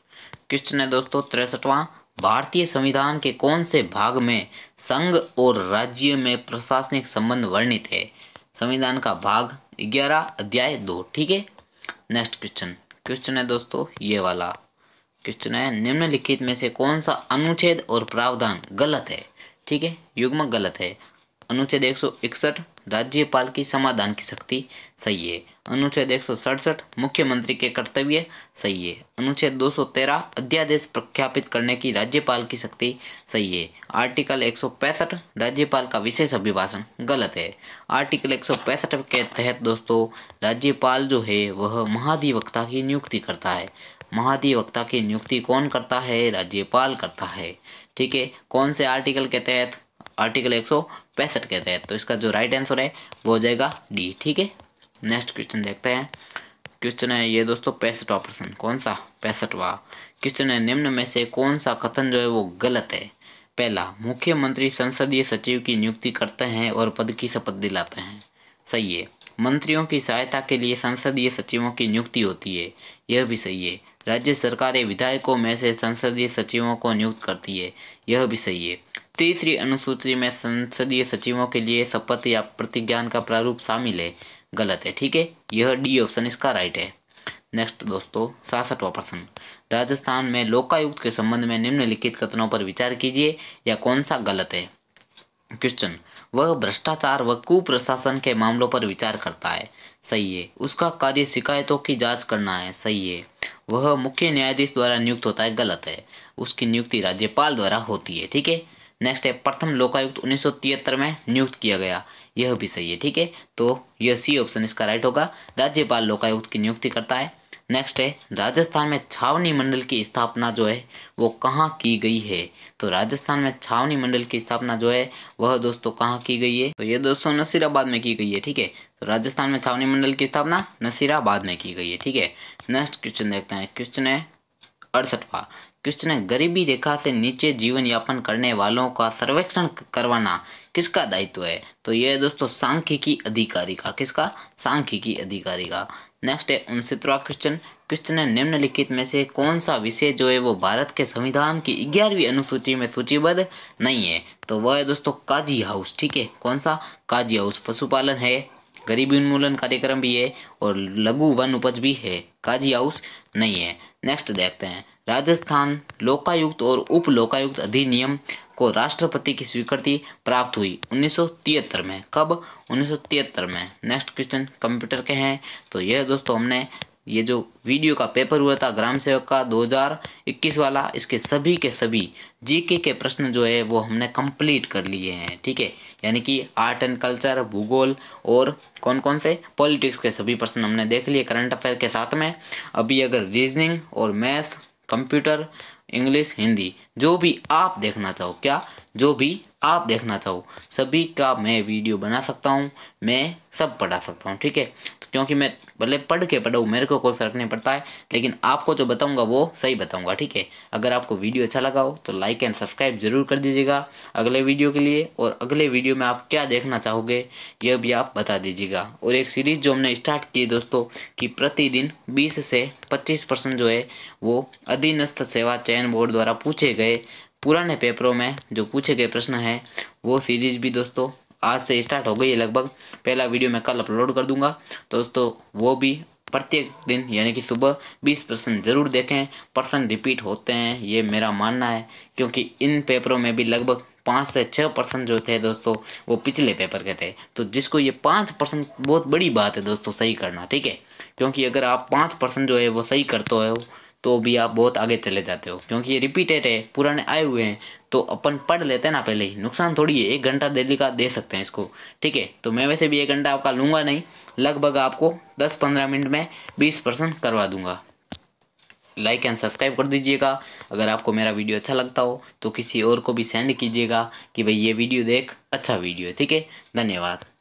क्वेश्चन है दोस्तों तिरसठवा भारतीय संविधान के कौन से भाग में संघ और राज्य में प्रशासनिक संबंध वर्णित है संविधान का भाग ग्यारह अध्याय दो ठीक है नेक्स्ट क्वेश्चन क्वेश्चन है दोस्तों ये वाला क्वेश्चन है निम्नलिखित में से कौन सा अनुच्छेद और प्रावधान गलत है ठीक है युग्म गलत है अनुच्छेद एक सौ इकसठ राज्यपाल की समाधान की शक्ति सही है अनुच्छेद एक सौ सड़सठ मुख्यमंत्री के कर्तव्य सही है अनुच्छेद दो सौ तेरह अध्यादेश प्रख्यापित करने की राज्यपाल की शक्ति सही है आर्टिकल एक सौ पैंसठ राज्यपाल का विशेष अभिभाषण गलत है आर्टिकल एक सौ पैंसठ के तहत दोस्तों राज्यपाल जो है वह महाधिवक्ता की नियुक्ति करता है महाधिवक्ता की नियुक्ति कौन करता है राज्यपाल करता है ठीक है कौन से आर्टिकल के तहत आर्टिकल एक के तहत तो इसका जो राइट आंसर है वो हो जाएगा डी ठीक है नेक्स्ट क्वेश्चन देखते हैं क्वेश्चन है ये दोस्तों पैंसठ ऑपरेशन कौन सा पैंसठवा क्वेश्चन है निम्न में से कौन सा कथन जो है वो गलत है पहला मुख्यमंत्री संसदीय सचिव की नियुक्ति करते हैं और पद की शपथ दिलाते हैं सही है मंत्रियों की सहायता के लिए संसदीय सचिवों की नियुक्ति होती है यह भी सही है राज्य सरकारें विधायकों में से संसदीय सचिवों को नियुक्त करती है यह भी सही है तीसरी अनुसूची में संसदीय सचिवों के लिए शपथ या प्रतिज्ञान का प्रारूप शामिल है गलत है ठीक है यह डी ऑप्शन इसका राइट है नेक्स्ट दोस्तों सासठवा प्रश्न राजस्थान में लोकायुक्त के संबंध में निम्नलिखित कथनों पर विचार कीजिए या कौन सा गलत है क्वेश्चन वह भ्रष्टाचार व कुप्रशासन के मामलों पर विचार करता है सही है उसका कार्य शिकायतों की जांच करना है सही है वह मुख्य न्यायाधीश द्वारा नियुक्त होता है गलत है उसकी नियुक्ति राज्यपाल द्वारा होती है ठीक है नेक्स्ट है प्रथम लोकायुक्त उन्नीस में नियुक्त किया गया यह भी सही है ठीक है तो यह सी ऑप्शन इसका राइट होगा राज्यपाल लोकायुक्त की नियुक्ति करता है नेक्स्ट है राजस्थान में छावनी मंडल की स्थापना जो है वो कहाँ की गई है तो राजस्थान में छावनी मंडल की स्थापना जो है वह दोस्तों कहाँ की गई है तो ये दोस्तों नसीराबाद में की गई है ठीक है तो राजस्थान में छावनी मंडल की स्थापना नसीराबाद में की गई है ठीक है नेक्स्ट क्वेश्चन देखते हैं क्वेश्चन है अड़सठवा क्वेश्चन है गरीबी रेखा से नीचे जीवन यापन करने वालों का सर्वेक्षण करवाना किसका दायित्व है तो यह दोस्तों सांख्यिकी अधिकारी का किसका सांख्यिकी अधिकारी का नेक्स्ट है उनसठवा क्वेश्चन क्वेश्चन है निम्नलिखित में से कौन सा विषय जो है वो भारत के संविधान की ग्यारहवीं अनुसूची में सूचीबद्ध नहीं है तो वह है दोस्तों काजी हाउस ठीक है कौन सा काजी हाउस पशुपालन है गरीबी उन्मूलन कार्यक्रम भी है और लघु वन उपज भी है काजी हाउस नहीं है नेक्स्ट देखते हैं राजस्थान लोकायुक्त और उप लोकायुक्त अधिनियम को राष्ट्रपति की स्वीकृति प्राप्त हुई उन्नीस में कब उन्नीस में नेक्स्ट क्वेश्चन कंप्यूटर के हैं तो यह दोस्तों हमने ये जो वीडियो का पेपर हुआ था ग्राम सेवक का 2021 वाला इसके सभी के सभी जीके के प्रश्न जो है वो हमने कंप्लीट कर लिए हैं ठीक है यानी कि आर्ट एंड कल्चर भूगोल और कौन कौन से पॉलिटिक्स के सभी प्रश्न हमने देख लिए करंट अफेयर के साथ में अभी अगर रीजनिंग और मैथ्स कंप्यूटर इंग्लिश हिंदी जो भी आप देखना चाहो क्या जो भी आप देखना चाहो सभी का मैं वीडियो बना सकता हूँ मैं सब पढ़ा सकता हूँ ठीक है क्योंकि मैं भले पढ़ के पढ़ाऊँ मेरे को कोई फ़र्क नहीं पड़ता है लेकिन आपको जो बताऊँगा वो सही बताऊँगा ठीक है अगर आपको वीडियो अच्छा लगा हो तो लाइक एंड सब्सक्राइब ज़रूर कर दीजिएगा अगले वीडियो के लिए और अगले वीडियो में आप क्या देखना चाहोगे यह भी आप बता दीजिएगा और एक सीरीज़ जो हमने स्टार्ट की दोस्तों कि प्रतिदिन बीस से पच्चीस परसेंट जो है वो अधीनस्थ सेवा चयन बोर्ड द्वारा पूछे गए पुराने पेपरों में जो पूछे गए प्रश्न हैं वो सीरीज़ भी दोस्तों आज से स्टार्ट हो गई है लगभग पहला वीडियो मैं कल अपलोड कर दूंगा तो दोस्तों वो भी प्रत्येक दिन यानी कि सुबह 20 परसेंट जरूर देखें परसेंट रिपीट होते हैं ये मेरा मानना है क्योंकि इन पेपरों में भी लगभग पाँच से छः परसेंट जो थे दोस्तों वो पिछले पेपर के थे तो जिसको ये पाँच परसेंट बहुत बड़ी बात है दोस्तों सही करना ठीक है क्योंकि अगर आप पाँच परसेंट जो है वो सही करते हो तो भी आप बहुत आगे चले जाते हो क्योंकि ये रिपीटेड है पुराने आए हुए हैं तो अपन पढ़ लेते हैं ना पहले ही नुकसान थोड़ी है एक घंटा डेली का दे सकते हैं इसको ठीक है तो मैं वैसे भी एक घंटा आपका लूँगा नहीं लगभग आपको दस पंद्रह मिनट में बीस परसेंट करवा दूंगा लाइक एंड सब्सक्राइब कर दीजिएगा अगर आपको मेरा वीडियो अच्छा लगता हो तो किसी और को भी सेंड कीजिएगा कि भाई ये वीडियो देख अच्छा वीडियो है ठीक है धन्यवाद